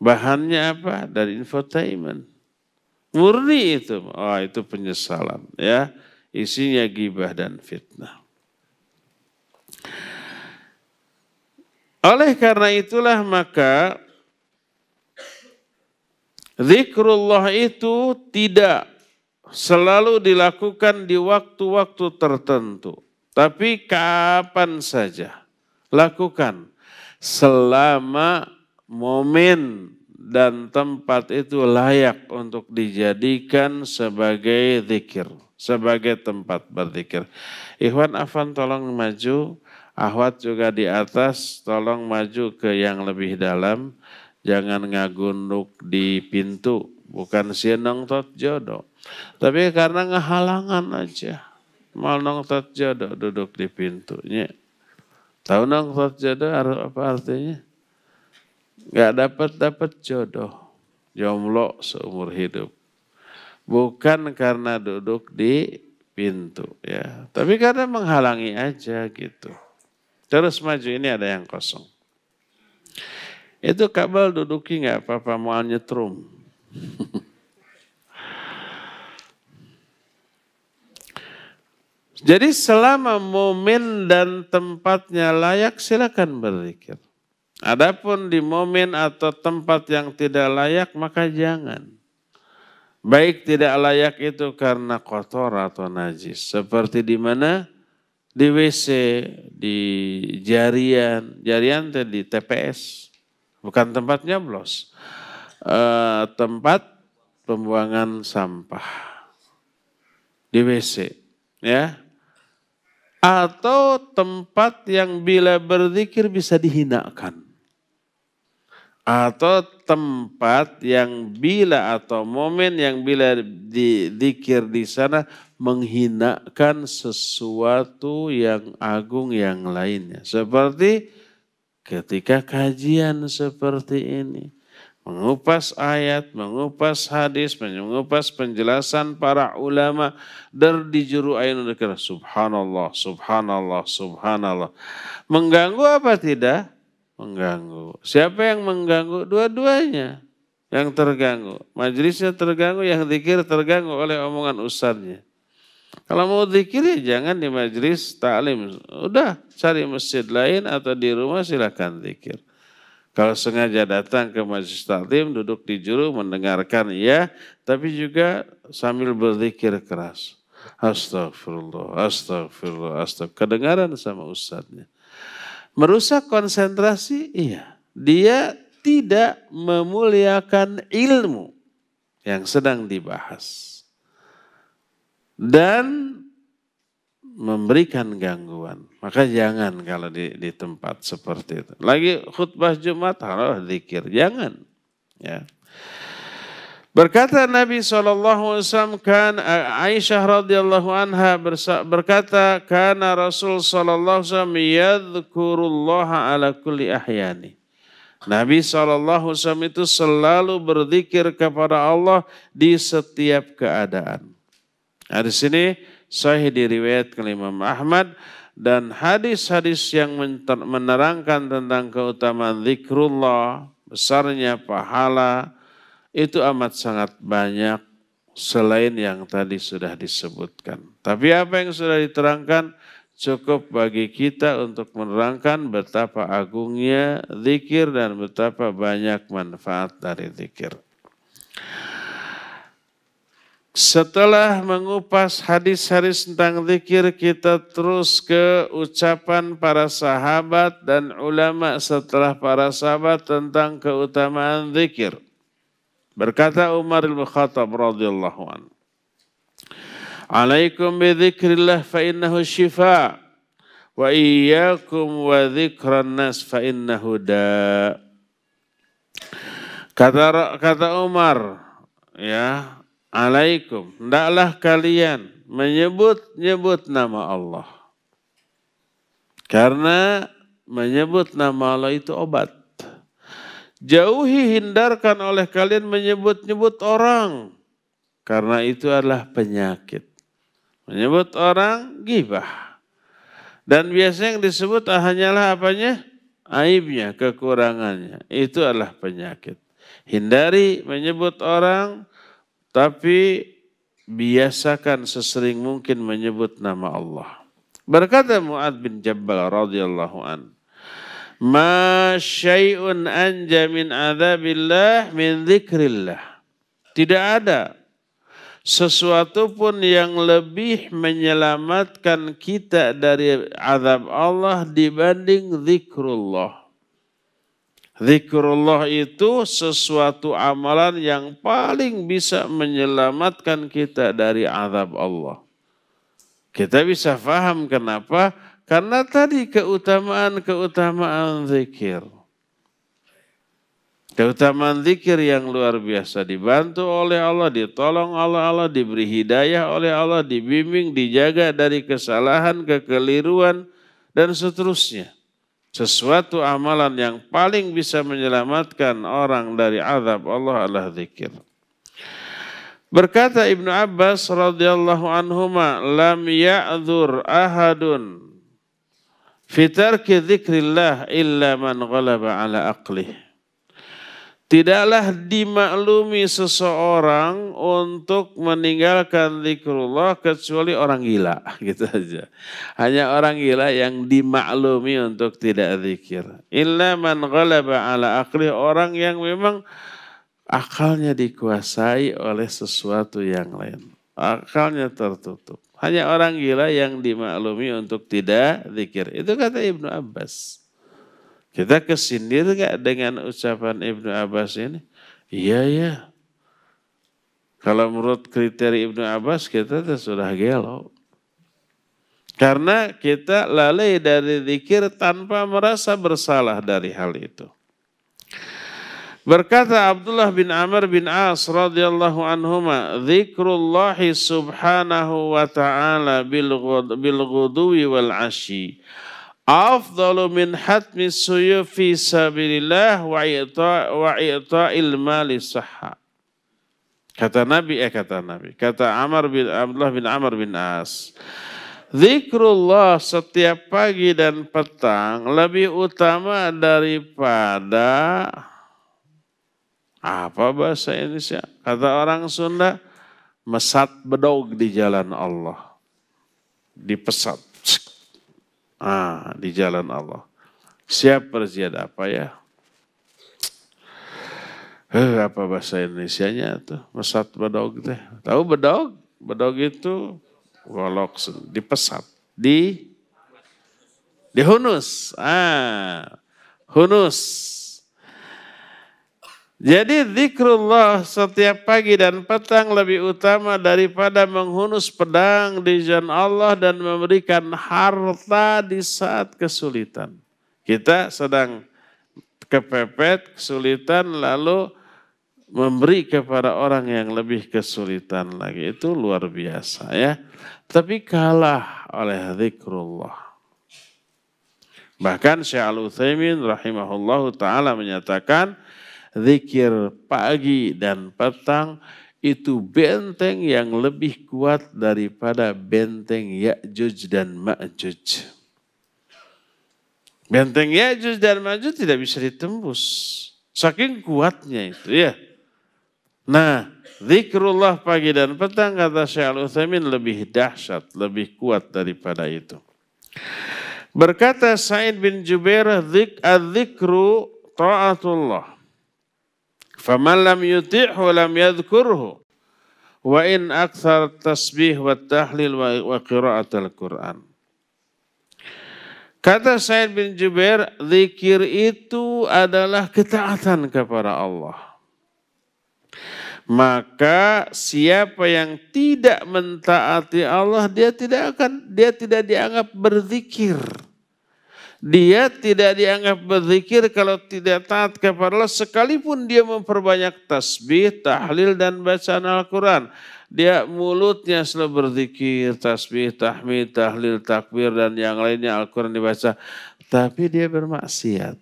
Bahannya apa? Dari infotainment. Murni itu. Oh, itu penyesalan ya. Isinya gibah dan fitnah. Oleh karena itulah maka zikrullah itu tidak selalu dilakukan di waktu-waktu tertentu. Tapi kapan saja lakukan selama momen dan tempat itu layak untuk dijadikan sebagai zikir, sebagai tempat berzikir. Ikhwan Afan tolong maju, Ahwat juga di atas, tolong maju ke yang lebih dalam, jangan ngagunduk di pintu, bukan si tot jodoh. Tapi karena ngehalangan aja, mal nong tot jodoh duduk di pintunya. Tahu nong tot jodoh apa artinya? Gak dapat dapat jodoh. Jomblo seumur hidup. Bukan karena duduk di pintu ya. Tapi karena menghalangi aja gitu. Terus maju ini ada yang kosong. Itu kabel duduki nggak apa-apa mau nyetrum. [laughs] Jadi selama momen dan tempatnya layak silakan berzikir. Adapun di momen atau tempat yang tidak layak maka jangan. Baik tidak layak itu karena kotor atau najis. Seperti di mana? Di WC, di jarian, jarian di TPS. Bukan tempat nyoblos. E, tempat pembuangan sampah. Di WC. Ya, atau tempat yang bila berzikir bisa dihinakan atau tempat yang bila atau momen yang bila dikir di sana menghinakan sesuatu yang agung yang lainnya. Seperti ketika kajian seperti ini. Mengupas ayat, mengupas hadis, mengupas penjelasan para ulama dari di juru ayat subhanallah, subhanallah, subhanallah. Mengganggu apa tidak? mengganggu. Siapa yang mengganggu? Dua-duanya yang terganggu. majlisnya terganggu, yang zikir terganggu oleh omongan ustadznya. Kalau mau zikir ya jangan di majlis taklim. Udah cari masjid lain atau di rumah silahkan zikir. Kalau sengaja datang ke majlis taklim, duduk di juru, mendengarkan ya, tapi juga sambil berzikir keras. Astagfirullah, astagfirullah, astagfirullah. Kedengaran sama ustadznya. Merusak konsentrasi? Iya. Dia tidak memuliakan ilmu yang sedang dibahas. Dan memberikan gangguan. Maka jangan kalau di, di tempat seperti itu. Lagi khutbah Jumat halal zikir, jangan. Ya. Berkata Nabi SAW, kan Aisyah radhiyallahu anha berkata, karena Rasul SAW yadhkurullaha ala kulli ahyani. Nabi SAW itu selalu berzikir kepada Allah di setiap keadaan. Hadis nah, ini sahih diriwayatkan Imam Ahmad dan hadis-hadis yang menerangkan tentang keutamaan zikrullah, besarnya pahala, itu amat sangat banyak selain yang tadi sudah disebutkan. Tapi apa yang sudah diterangkan cukup bagi kita untuk menerangkan betapa agungnya zikir dan betapa banyak manfaat dari zikir. Setelah mengupas hadis-hadis tentang zikir, kita terus ke ucapan para sahabat dan ulama setelah para sahabat tentang keutamaan zikir. Berkata Umar bin Khattab radhiyallahu an. Alaikum bi dzikrillah fa innahu syifa wa iyyakum wa dzikran nas fa innahu da. Kata kata Umar ya, alaikum Ndaklah kalian menyebut-nyebut nama Allah. Karena menyebut nama Allah itu obat. Jauhi hindarkan oleh kalian menyebut-nyebut orang. Karena itu adalah penyakit. Menyebut orang gibah. Dan biasanya yang disebut hanyalah apanya? Aibnya, kekurangannya. Itu adalah penyakit. Hindari menyebut orang, tapi biasakan sesering mungkin menyebut nama Allah. Berkata Mu'ad bin Jabal radhiyallahu an, Ma syai'un anja min min dzikrillah. Tidak ada sesuatu pun yang lebih menyelamatkan kita dari azab Allah dibanding zikrullah. Zikrullah itu sesuatu amalan yang paling bisa menyelamatkan kita dari azab Allah. Kita bisa faham kenapa karena tadi keutamaan-keutamaan zikir. Keutamaan zikir yang luar biasa dibantu oleh Allah, ditolong oleh Allah, diberi hidayah oleh Allah, dibimbing, dijaga dari kesalahan, kekeliruan, dan seterusnya. Sesuatu amalan yang paling bisa menyelamatkan orang dari azab Allah adalah zikir. Berkata Ibnu Abbas radhiyallahu anhuma, "Lam ya'dzur ahadun Fitarki dzikrillah illa man ghalaba ala aqlih. Tidaklah dimaklumi seseorang untuk meninggalkan zikrullah kecuali orang gila [laughs] gitu aja. Hanya orang gila yang dimaklumi untuk tidak zikir. Illa man ghalaba ala aqli orang yang memang akalnya dikuasai oleh sesuatu yang lain. Akalnya tertutup. Hanya orang gila yang dimaklumi untuk tidak zikir. Itu kata Ibnu Abbas. Kita kesindir gak dengan ucapan Ibnu Abbas ini? Iya, iya. Kalau menurut kriteria Ibnu Abbas kita sudah gelo. Karena kita lalai dari zikir tanpa merasa bersalah dari hal itu. Berkata Abdullah bin Amr bin As radhiyallahu anhuma, "Dzikrullah subhanahu wa ta'ala bil ghudwi wal ashi." Afdalu min hatmi suyuf fi sabilillah wa i'ta wa i'ta'il mali sahha. Kata Nabi, eh kata Nabi, kata Amr bin Abdullah bin Amr bin As. Zikrullah setiap pagi dan petang lebih utama daripada apa bahasa Indonesia? Kata orang Sunda, mesat bedog di jalan Allah. Dipesat. Ah, di jalan Allah. Siap berziat apa ya? Eh, apa bahasa Indonesia-nya tuh? Mesat bedog teh. Tahu bedog? Bedog itu golok di pesat di di hunus Ah, hunus jadi zikrullah setiap pagi dan petang lebih utama daripada menghunus pedang di jalan Allah dan memberikan harta di saat kesulitan. Kita sedang kepepet, kesulitan lalu memberi kepada orang yang lebih kesulitan lagi. Itu luar biasa ya. Tapi kalah oleh zikrullah. Bahkan Syekh Al-Uthaymin rahimahullahu ta'ala menyatakan, zikir pagi dan petang itu benteng yang lebih kuat daripada benteng Ya'juj dan Ma'juj. Benteng Ya'juj dan Ma'juj tidak bisa ditembus. Saking kuatnya itu ya. Nah, zikrullah pagi dan petang kata Syekh Al-Utsaimin lebih dahsyat, lebih kuat daripada itu. Berkata Said bin Jubair, "Dzikru ta'atullah." Faman lam yuti'hu lam yadhkurhu. Wa in akthar tasbih wa tahlil wa qira'at al-Quran. Kata Said bin Jubair, zikir itu adalah ketaatan kepada Allah. Maka siapa yang tidak mentaati Allah, dia tidak akan dia tidak dianggap berzikir. Dia tidak dianggap berzikir kalau tidak taat kepada Allah sekalipun dia memperbanyak tasbih, tahlil dan bacaan Al-Quran. Dia mulutnya selalu berzikir, tasbih, tahmid, tahlil, takbir dan yang lainnya Al-Quran dibaca. Tapi dia bermaksiat.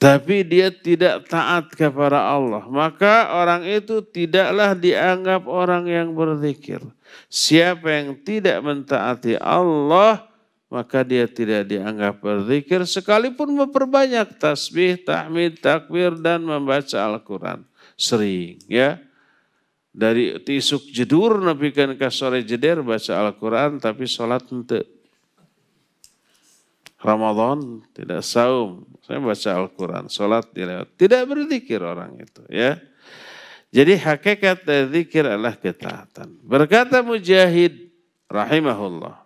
Tapi dia tidak taat kepada Allah. Maka orang itu tidaklah dianggap orang yang berzikir. Siapa yang tidak mentaati Allah, maka dia tidak dianggap berzikir sekalipun memperbanyak tasbih, tahmid, takbir dan membaca Al-Qur'an sering ya. Dari tisuk jedur kan ke sore jeder baca Al-Qur'an tapi salat untuk Ramadan tidak saum, saya baca Al-Qur'an, salat dilewat. Tidak berzikir orang itu ya. Jadi hakikat dari zikir adalah ketaatan. Berkata Mujahid rahimahullah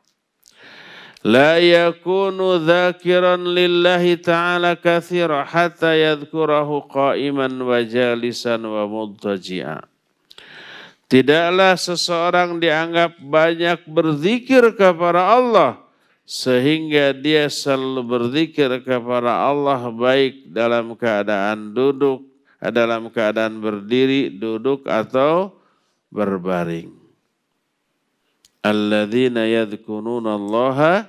لا يكون ذاكرا لله تعالى كثيرا حتى يذكره قائما وجالسا ومضطجعا Tidaklah seseorang dianggap banyak berzikir kepada Allah sehingga dia selalu berzikir kepada Allah baik dalam keadaan duduk, dalam keadaan berdiri, duduk atau berbaring alladzina yadhkuruna allaha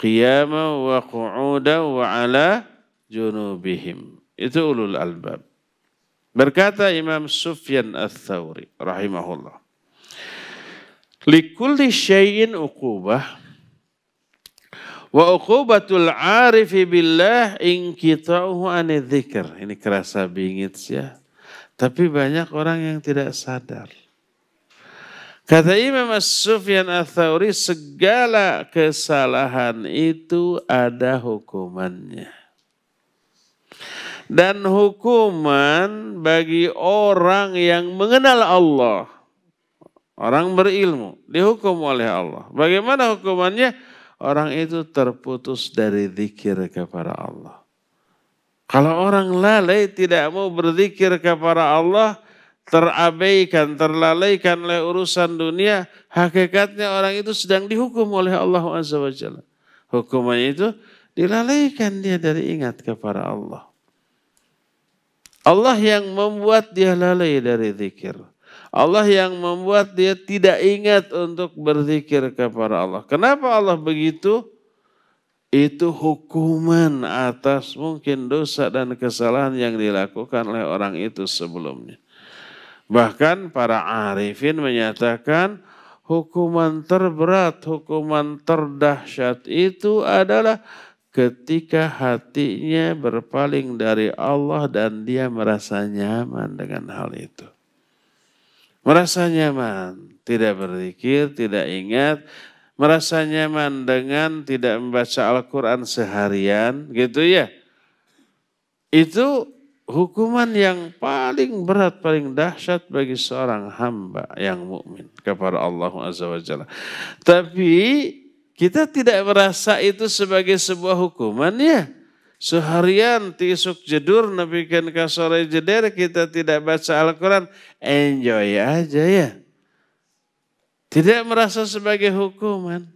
qiyaman wa qu'udan wa ala junubihim. Itu ulul albab. Berkata Imam Sufyan al-Thawri rahimahullah. Likulli syai'in uqubah wa uqubatul arifi billah inqita'uhu anidh dzikr. Ini kerasa bingit ya. Tapi banyak orang yang tidak sadar. Kata Imam As-Sufyan Al-Thawri, segala kesalahan itu ada hukumannya. Dan hukuman bagi orang yang mengenal Allah. Orang berilmu, dihukum oleh Allah. Bagaimana hukumannya? Orang itu terputus dari zikir kepada Allah. Kalau orang lalai tidak mau berzikir kepada Allah, terabaikan, terlalaikan oleh urusan dunia, hakikatnya orang itu sedang dihukum oleh Allah Azza wa Jalla. Hukumannya itu dilalaikan dia dari ingat kepada Allah. Allah yang membuat dia lalai dari zikir. Allah yang membuat dia tidak ingat untuk berzikir kepada Allah. Kenapa Allah begitu? Itu hukuman atas mungkin dosa dan kesalahan yang dilakukan oleh orang itu sebelumnya. Bahkan para arifin menyatakan hukuman terberat, hukuman terdahsyat itu adalah ketika hatinya berpaling dari Allah dan dia merasa nyaman dengan hal itu. Merasa nyaman, tidak berzikir, tidak ingat, merasa nyaman dengan tidak membaca Al-Quran seharian, gitu ya. Itu hukuman yang paling berat, paling dahsyat bagi seorang hamba yang mukmin kepada Allah Azza wa Jalla. Tapi kita tidak merasa itu sebagai sebuah hukuman ya. Seharian tisuk jedur nabikan kasore jeder kita tidak baca Al-Quran. Enjoy aja ya. Tidak merasa sebagai hukuman.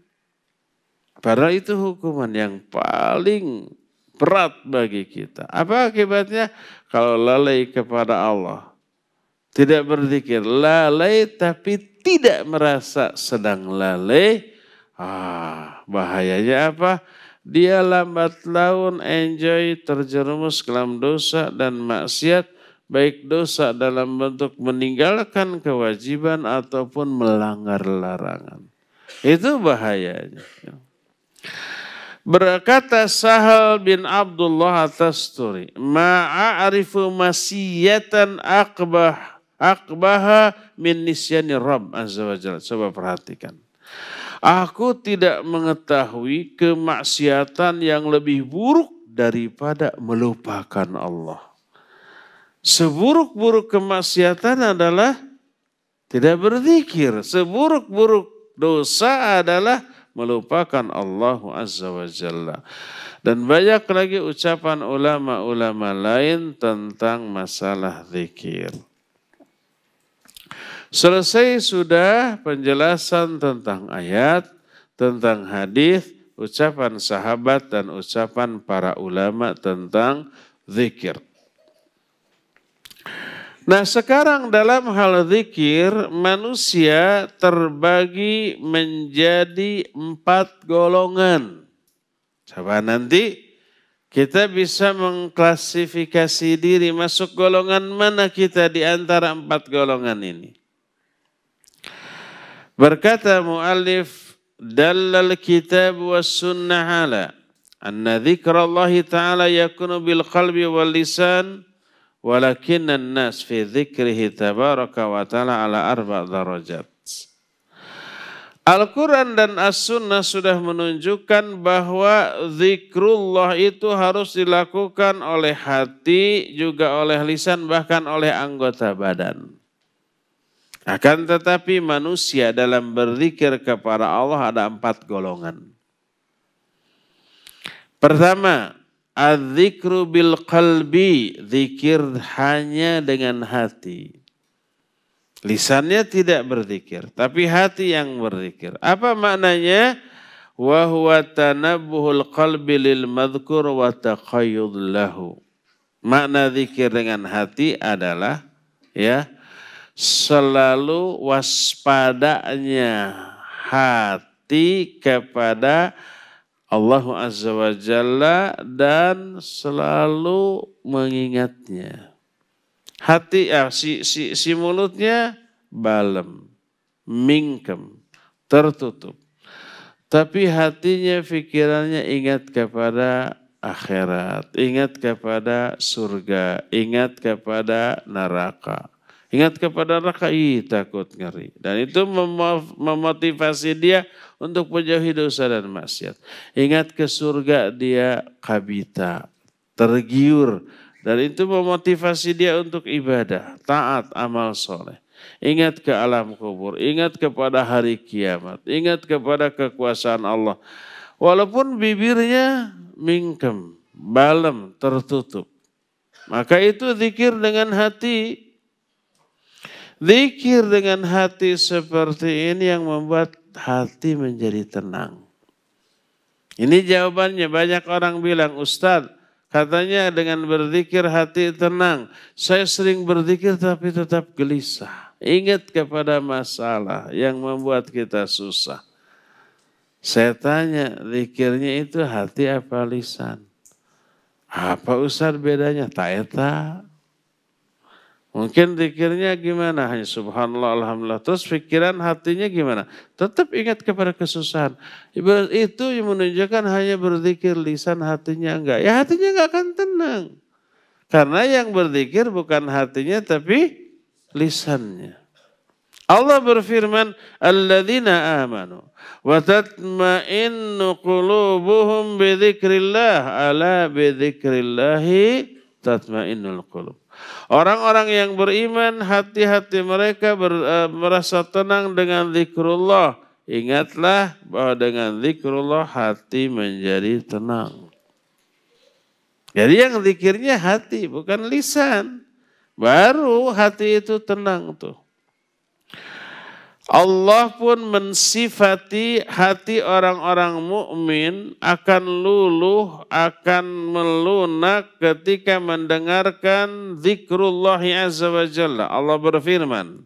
Padahal itu hukuman yang paling berat bagi kita. Apa akibatnya? kalau lalai kepada Allah, tidak berzikir, lalai tapi tidak merasa sedang lalai, ah bahayanya apa? Dia lambat laun enjoy terjerumus ke dalam dosa dan maksiat, baik dosa dalam bentuk meninggalkan kewajiban ataupun melanggar larangan. Itu bahayanya. Berkata Sahal bin Abdullah Atasturi, ma'arifu masiyatan akbah akbaha min nisyani Rabb azza wa jalla. Coba perhatikan. Aku tidak mengetahui kemaksiatan yang lebih buruk daripada melupakan Allah. Seburuk-buruk kemaksiatan adalah tidak berzikir. Seburuk-buruk dosa adalah melupakan Allah Azza wa Jalla. Dan banyak lagi ucapan ulama-ulama lain tentang masalah zikir. Selesai sudah penjelasan tentang ayat, tentang hadis, ucapan sahabat dan ucapan para ulama tentang zikir. Nah sekarang dalam hal zikir manusia terbagi menjadi empat golongan. Coba nanti kita bisa mengklasifikasi diri masuk golongan mana kita di antara empat golongan ini. Berkata muallif dalal kitab was sunnah ala anna dzikrallahi ta'ala yakunu bil qalbi wal lisan Walakin nas fi dzikrihi tabaraka wa ta'ala ala arba darajat. Al-Quran dan As-Sunnah sudah menunjukkan bahwa zikrullah itu harus dilakukan oleh hati, juga oleh lisan, bahkan oleh anggota badan. Akan tetapi manusia dalam berzikir kepada Allah ada empat golongan. Pertama, Adzikru bil qalbi, zikir hanya dengan hati. Lisannya tidak berzikir, tapi hati yang berzikir. Apa maknanya? Wa huwa tanabbuhul qalbi lil madhkur wa taqayyud lahu. Makna zikir dengan hati adalah ya selalu waspadanya hati kepada Allah Azza wa Jalla dan selalu mengingatnya. Hati ya, si, si, si mulutnya balem, mingkem, tertutup. Tapi hatinya, pikirannya ingat kepada akhirat, ingat kepada surga, ingat kepada neraka. Ingat kepada neraka, ih takut ngeri. Dan itu memotivasi dia untuk menjauhi dosa dan maksiat. Ingat ke surga dia kabita, tergiur. Dan itu memotivasi dia untuk ibadah, taat, amal soleh. Ingat ke alam kubur, ingat kepada hari kiamat, ingat kepada kekuasaan Allah. Walaupun bibirnya mingkem, balem, tertutup. Maka itu zikir dengan hati. Zikir dengan hati seperti ini yang membuat hati menjadi tenang. Ini jawabannya banyak orang bilang, Ustadz katanya dengan berzikir hati tenang. Saya sering berzikir tapi tetap gelisah. Ingat kepada masalah yang membuat kita susah. Saya tanya, zikirnya itu hati apa lisan? Apa Ustadz bedanya? Tak etak. Mungkin pikirnya gimana? Hanya subhanallah, alhamdulillah. Terus pikiran hatinya gimana? Tetap ingat kepada kesusahan. Itu yang menunjukkan hanya berzikir lisan hatinya enggak. Ya hatinya enggak akan tenang. Karena yang berzikir bukan hatinya tapi lisannya. Allah berfirman, "Alladzina amanu wa tatma'innu qulubuhum bi dzikrillah, ala bi dzikrillah tatma'innul qulub." Orang-orang yang beriman hati-hati mereka ber, e, merasa tenang dengan zikrullah. Ingatlah bahwa dengan zikrullah hati menjadi tenang. Jadi yang zikirnya hati bukan lisan. Baru hati itu tenang tuh. Allah pun mensifati hati orang-orang mukmin akan luluh, akan melunak ketika mendengarkan zikrullah azza wa jalla. Allah berfirman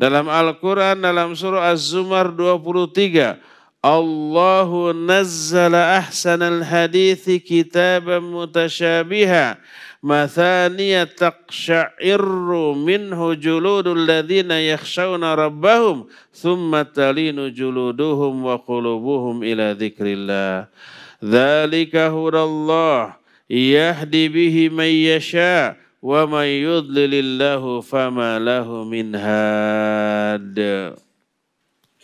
dalam Al-Qur'an dalam surah Az-Zumar 23, Allahu nazzala ahsanal hadithi kitaban mutashabihah Mathaniya taqsya'irru minhu juludul ladhina yakhshawna rabbahum. Thumma talinu juluduhum wa qulubuhum ila dhikrillah. Dhalika hudallah yahdi bihi man yasha' wa man yudlilillahu fama lahu min had.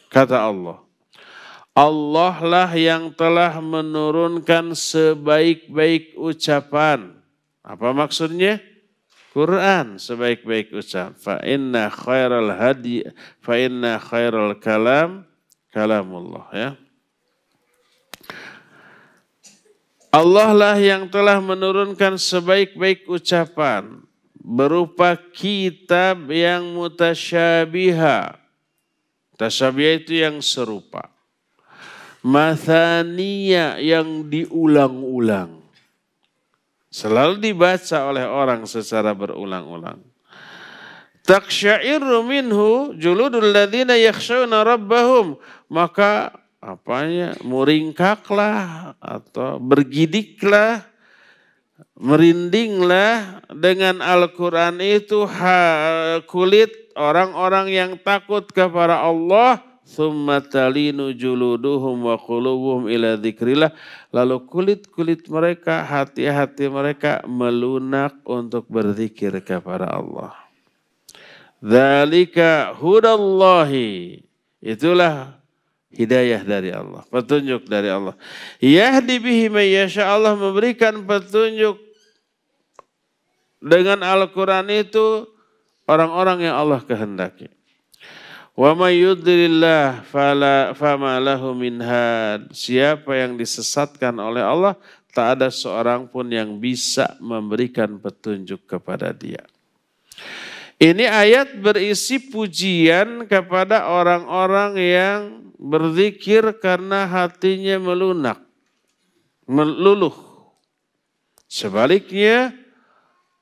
Kata Allah. Allah lah yang telah menurunkan sebaik-baik ucapan apa maksudnya? Quran sebaik-baik ucapan. Fa inna khairal hadi fa inna khairal kalam kalamullah ya. Allah lah yang telah menurunkan sebaik-baik ucapan berupa kitab yang mutasyabiha. Tasyabiha itu yang serupa. Mathaniya yang diulang-ulang. Selalu dibaca oleh orang secara berulang-ulang. Taksyairu minhu juludul ladhina yakhshawna rabbahum. Maka apanya muringkaklah atau bergidiklah merindinglah dengan Al-Quran itu kulit orang-orang yang takut kepada Allah thumma talinu juluduhum wa qulubuhum ila dzikrillah lalu kulit-kulit mereka hati-hati mereka melunak untuk berzikir kepada Allah dzalika hudallahi itulah hidayah dari Allah petunjuk dari Allah yahdi bihi may Allah memberikan petunjuk dengan Al-Qur'an itu orang-orang yang Allah kehendaki Wa may yudlillah fala fama lahu min had. Siapa yang disesatkan oleh Allah, tak ada seorang pun yang bisa memberikan petunjuk kepada dia. Ini ayat berisi pujian kepada orang-orang yang berzikir karena hatinya melunak, meluluh. Sebaliknya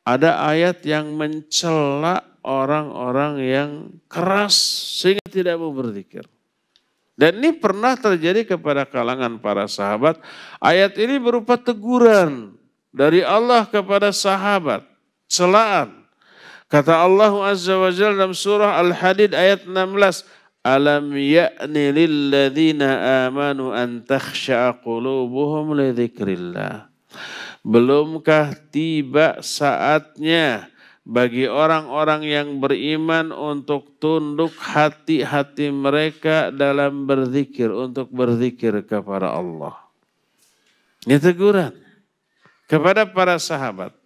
ada ayat yang mencela orang-orang yang keras sehingga tidak mau berzikir. Dan ini pernah terjadi kepada kalangan para sahabat. Ayat ini berupa teguran dari Allah kepada sahabat, celaan. Kata Allah Azza wa Jalla dalam surah Al-Hadid ayat 16, Alam ya'ni lilladzina amanu an takhsha'a qulubuhum li Belumkah tiba saatnya bagi orang-orang yang beriman untuk tunduk hati-hati mereka dalam berzikir untuk berzikir kepada Allah. Ini teguran kepada para sahabat.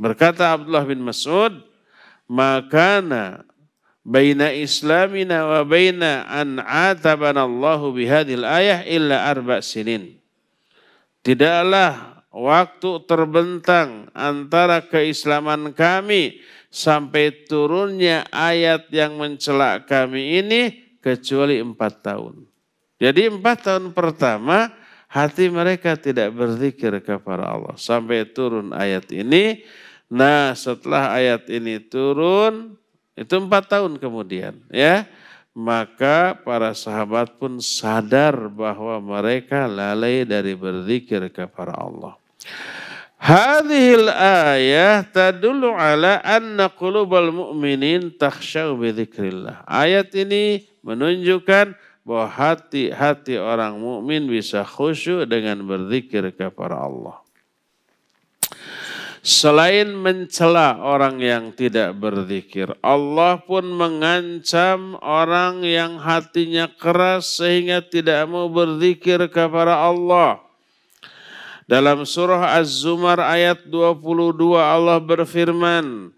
Berkata Abdullah bin Mas'ud, "Makana baina islamina wa baina an atabana Allahu bihadil ayah illa arba' sinin." Tidaklah waktu terbentang antara keislaman kami sampai turunnya ayat yang mencela kami ini kecuali empat tahun. Jadi empat tahun pertama hati mereka tidak berzikir kepada Allah sampai turun ayat ini. Nah setelah ayat ini turun itu empat tahun kemudian ya maka para sahabat pun sadar bahwa mereka lalai dari berzikir kepada Allah. Hadhil ayat tadullu ala anna qulubal mu'minin bi bidzikrillah. Ayat ini menunjukkan bahwa hati-hati orang mukmin bisa khusyuk dengan berzikir kepada Allah. Selain mencela orang yang tidak berzikir, Allah pun mengancam orang yang hatinya keras sehingga tidak mau berzikir kepada Allah. Dalam surah Az-Zumar ayat 22 Allah berfirman,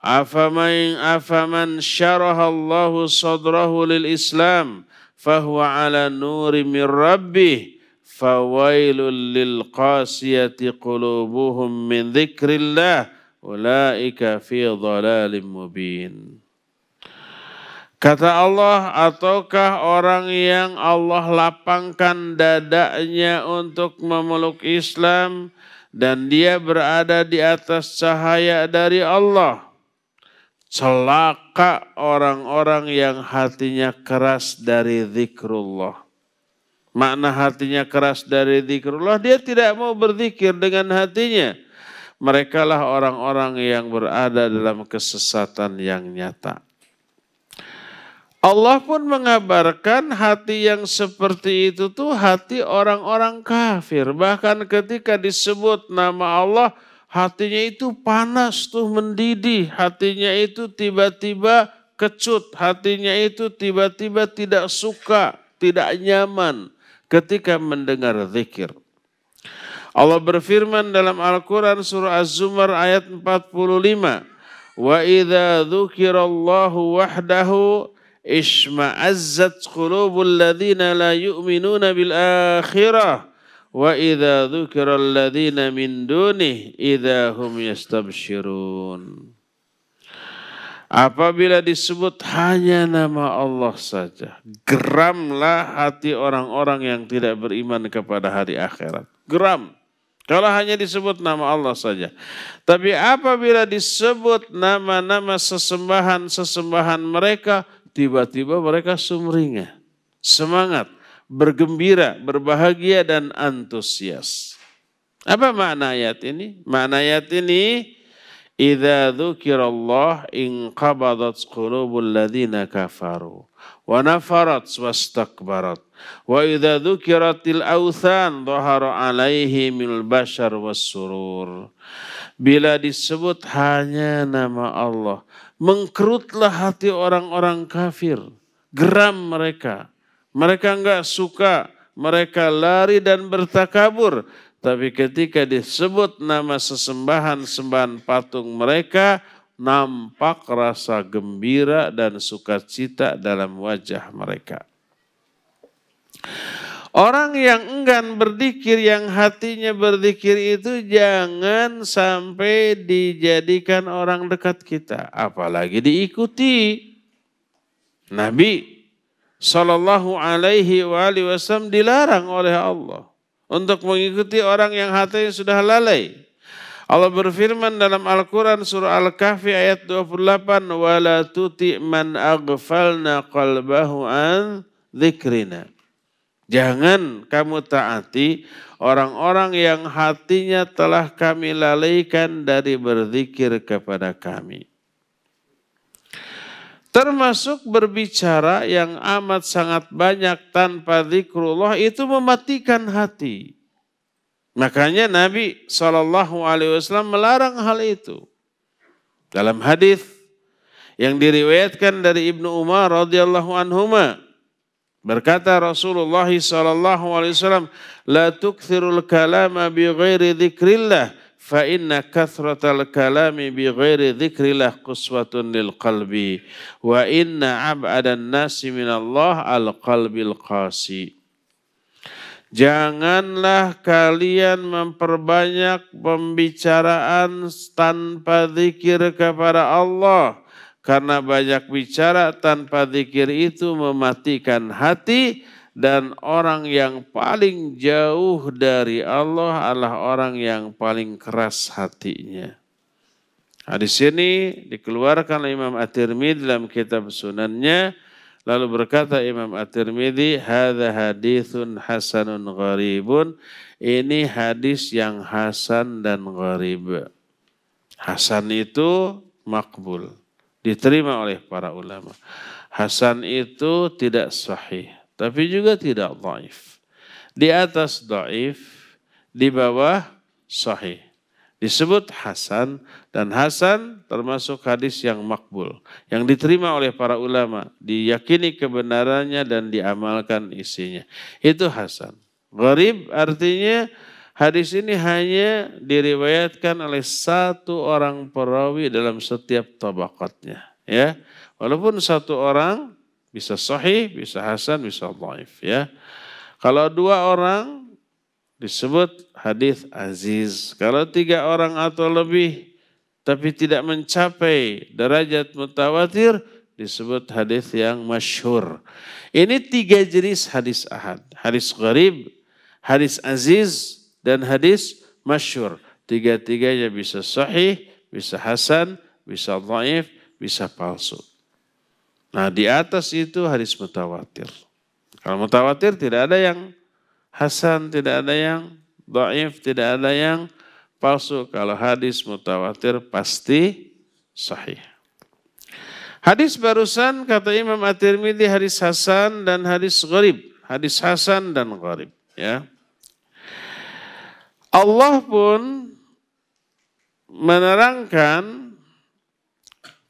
"Afaman afaman syarah Allah sadrahu lil Islam fahuwa ala nuri min rabbih fawailul lil qasiyati qulubuhum min dzikrillah ulaika fi dhalalim mubin." Kata Allah, ataukah orang yang Allah lapangkan dadanya untuk memeluk Islam dan dia berada di atas cahaya dari Allah? Celaka orang-orang yang hatinya keras dari zikrullah. Makna hatinya keras dari zikrullah, dia tidak mau berzikir dengan hatinya. Merekalah orang-orang yang berada dalam kesesatan yang nyata. Allah pun mengabarkan hati yang seperti itu tuh hati orang-orang kafir. Bahkan ketika disebut nama Allah, hatinya itu panas tuh mendidih, hatinya itu tiba-tiba kecut, hatinya itu tiba-tiba tidak suka, tidak nyaman ketika mendengar zikir. Allah berfirman dalam Al-Quran surah Az-Zumar ayat 45. Wa idha dzukirallahu wahdahu Isma'azzat qulubul ladhina la yu'minuna bil akhirah. Wa idha dhukiral ladhina min dunih idha hum yastabshirun. Apabila disebut hanya nama Allah saja, geramlah hati orang-orang yang tidak beriman kepada hari akhirat. Geram. Kalau hanya disebut nama Allah saja. Tapi apabila disebut nama-nama sesembahan-sesembahan mereka, tiba-tiba mereka sumringah, semangat, bergembira, berbahagia dan antusias. Apa makna ayat ini? Makna ayat ini Idza dzukirallah inqabadat qulubul ladzina kafaru wa nafarat wastakbarat wa idza dzukiratil authan dhahara alaihi mil bashar was surur bila disebut hanya nama Allah mengkerutlah hati orang-orang kafir. Geram mereka. Mereka enggak suka. Mereka lari dan bertakabur. Tapi ketika disebut nama sesembahan-sembahan patung mereka, nampak rasa gembira dan sukacita dalam wajah mereka. Orang yang enggan berdikir, yang hatinya berdikir itu jangan sampai dijadikan orang dekat kita, apalagi diikuti. Nabi Shallallahu alaihi wasallam dilarang oleh Allah untuk mengikuti orang yang hatinya sudah lalai. Allah berfirman dalam Al-Quran surah Al-Kahfi ayat 28 wala tuti man aghfalna qalbahu an dzikrina Jangan kamu taati orang-orang yang hatinya telah kami lalaikan dari berzikir kepada kami. Termasuk berbicara yang amat sangat banyak tanpa zikrullah itu mematikan hati. Makanya Nabi Shallallahu Alaihi Wasallam melarang hal itu. Dalam hadis yang diriwayatkan dari Ibnu Umar radhiyallahu anhuma Berkata Rasulullah sallallahu alaihi wasallam, "La tukthirul kalama bi ghairi dzikrillah, fa inna kathratal kalami bi ghairi dzikrillah quswatun lil qalbi, wa inna ab'adan nasi minallah al qalbil qasi." Janganlah kalian memperbanyak pembicaraan tanpa zikir kepada Allah karena banyak bicara tanpa zikir itu mematikan hati dan orang yang paling jauh dari Allah adalah orang yang paling keras hatinya. Hadis ini dikeluarkan oleh Imam At-Tirmidzi dalam kitab sunannya. Lalu berkata Imam At-Tirmidzi, "Hadza hadithun hasanun gharibun." Ini hadis yang hasan dan gharib. Hasan itu makbul diterima oleh para ulama. Hasan itu tidak sahih, tapi juga tidak daif. Di atas daif, di bawah sahih. Disebut Hasan dan Hasan termasuk hadis yang makbul. Yang diterima oleh para ulama. Diyakini kebenarannya dan diamalkan isinya. Itu Hasan. Gharib artinya Hadis ini hanya diriwayatkan oleh satu orang perawi dalam setiap tabakatnya. Ya, walaupun satu orang bisa sahih, bisa hasan, bisa dhaif. Ya, kalau dua orang disebut hadis aziz. Kalau tiga orang atau lebih tapi tidak mencapai derajat mutawatir disebut hadis yang masyhur. Ini tiga jenis hadis ahad, hadis gharib, hadis aziz, dan hadis masyur Tiga-tiganya bisa sahih, bisa hasan, bisa dhaif, bisa palsu. Nah di atas itu hadis mutawatir. Kalau mutawatir tidak ada yang hasan, tidak ada yang dhaif, tidak ada yang palsu. Kalau hadis mutawatir pasti sahih. Hadis barusan kata Imam At-Tirmidzi hadis hasan dan hadis gharib. Hadis hasan dan gharib, ya. Allah pun menerangkan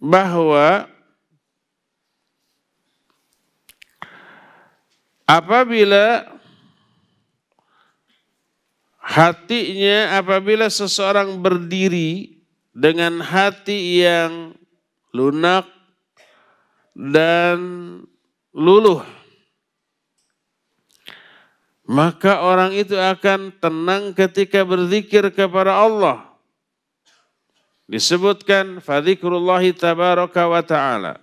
bahwa apabila hatinya apabila seseorang berdiri dengan hati yang lunak dan luluh maka orang itu akan tenang ketika berzikir kepada Allah. Disebutkan fadzikrullahi tabaraka wa ta'ala.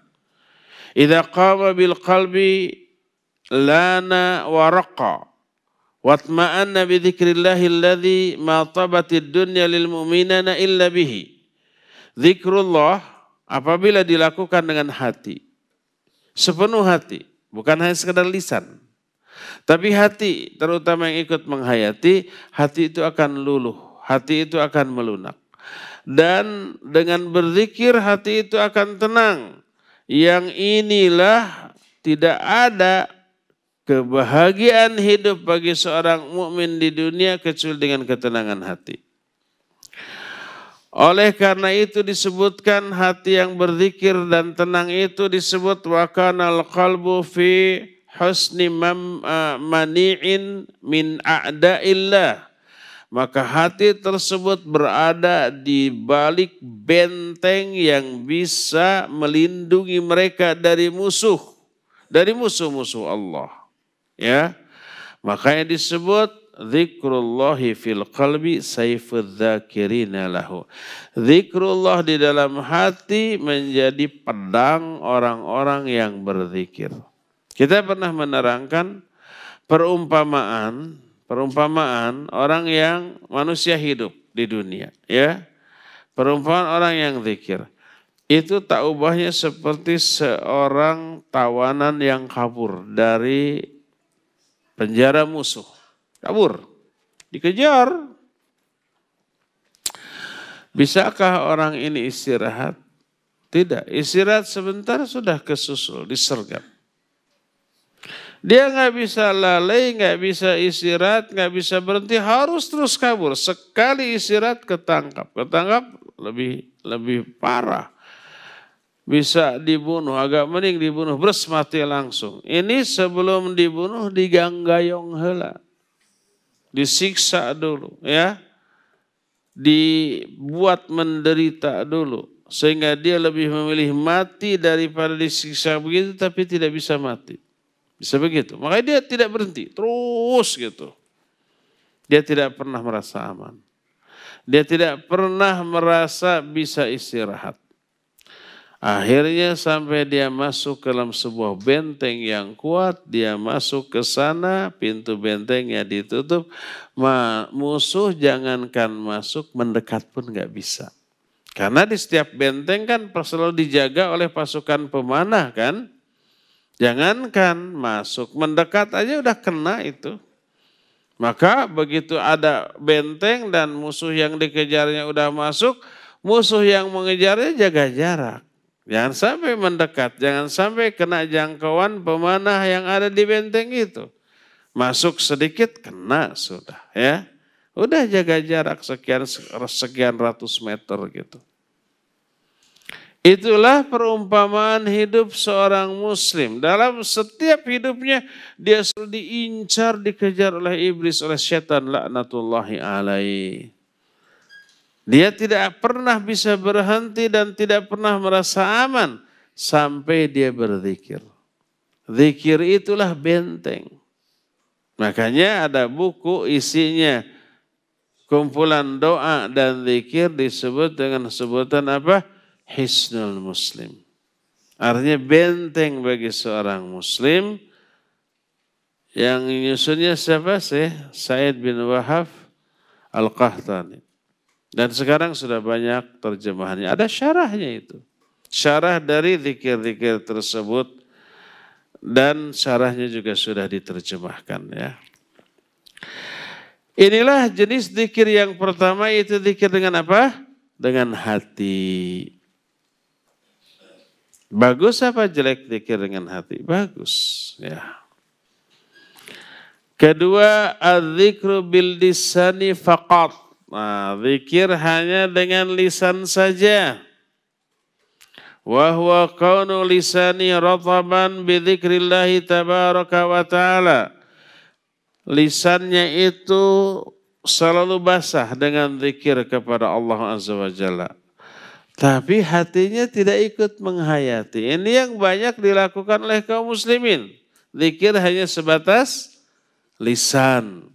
Idza qama bil qalbi lana wa raqa. Watma'anna bi dzikrillahi alladzi ma tabatid dunya lil mu'minina illa bihi. Zikrullah apabila dilakukan dengan hati. Sepenuh hati, bukan hanya sekedar lisan tapi hati, terutama yang ikut menghayati, hati itu akan luluh, hati itu akan melunak. Dan dengan berzikir hati itu akan tenang. Yang inilah tidak ada kebahagiaan hidup bagi seorang mukmin di dunia kecuali dengan ketenangan hati. Oleh karena itu disebutkan hati yang berzikir dan tenang itu disebut wakanal qalbu fi husni mam, eh, mani'in min a'da'illah. Maka hati tersebut berada di balik benteng yang bisa melindungi mereka dari musuh. Dari musuh-musuh Allah. Ya. Makanya disebut zikrullahi fil qalbi saifudzakirina lahu. Zikrullah di dalam hati menjadi pedang orang-orang yang berzikir. Kita pernah menerangkan perumpamaan, perumpamaan orang yang manusia hidup di dunia, ya. Perumpamaan orang yang zikir. Itu tak ubahnya seperti seorang tawanan yang kabur dari penjara musuh. Kabur. Dikejar. Bisakah orang ini istirahat? Tidak. Istirahat sebentar sudah kesusul, disergap. Dia nggak bisa lalai, nggak bisa istirahat, nggak bisa berhenti, harus terus kabur. Sekali istirahat ketangkap, ketangkap lebih lebih parah. Bisa dibunuh, agak mending dibunuh, beres mati langsung. Ini sebelum dibunuh diganggayong hela. Disiksa dulu ya. Dibuat menderita dulu. Sehingga dia lebih memilih mati daripada disiksa begitu tapi tidak bisa mati. Bisa begitu. Makanya dia tidak berhenti, terus gitu. Dia tidak pernah merasa aman. Dia tidak pernah merasa bisa istirahat. Akhirnya sampai dia masuk ke dalam sebuah benteng yang kuat, dia masuk ke sana, pintu bentengnya ditutup. Ma, musuh jangankan masuk, mendekat pun nggak bisa. Karena di setiap benteng kan selalu dijaga oleh pasukan pemanah kan. Jangankan masuk, mendekat aja udah kena itu. Maka begitu ada benteng dan musuh yang dikejarnya udah masuk, musuh yang mengejarnya jaga jarak. Jangan sampai mendekat, jangan sampai kena jangkauan pemanah yang ada di benteng itu. Masuk sedikit kena sudah ya. Udah jaga jarak sekian sekian ratus meter gitu. Itulah perumpamaan hidup seorang muslim. Dalam setiap hidupnya dia selalu diincar, dikejar oleh iblis, oleh syaitan laknatullahi alaihi. Dia tidak pernah bisa berhenti dan tidak pernah merasa aman sampai dia berzikir. Zikir itulah benteng. Makanya ada buku isinya kumpulan doa dan zikir disebut dengan sebutan apa? hisnul muslim. Artinya benteng bagi seorang muslim yang nyusunnya siapa sih? Said bin Wahab Al-Qahtani. Dan sekarang sudah banyak terjemahannya. Ada syarahnya itu. Syarah dari zikir-zikir tersebut dan syarahnya juga sudah diterjemahkan ya. Inilah jenis zikir yang pertama itu zikir dengan apa? Dengan hati. Bagus apa jelek zikir dengan hati? Bagus, ya. Kedua, adzikru bil disani faqat. Nah, zikir hanya dengan lisan saja. Wa huwa kaunu lisani rataban bi tabaraka wa taala. Lisannya itu selalu basah dengan zikir kepada Allah Azza wa Jalla. Tapi hatinya tidak ikut menghayati. Ini yang banyak dilakukan oleh kaum muslimin. Zikir hanya sebatas lisan.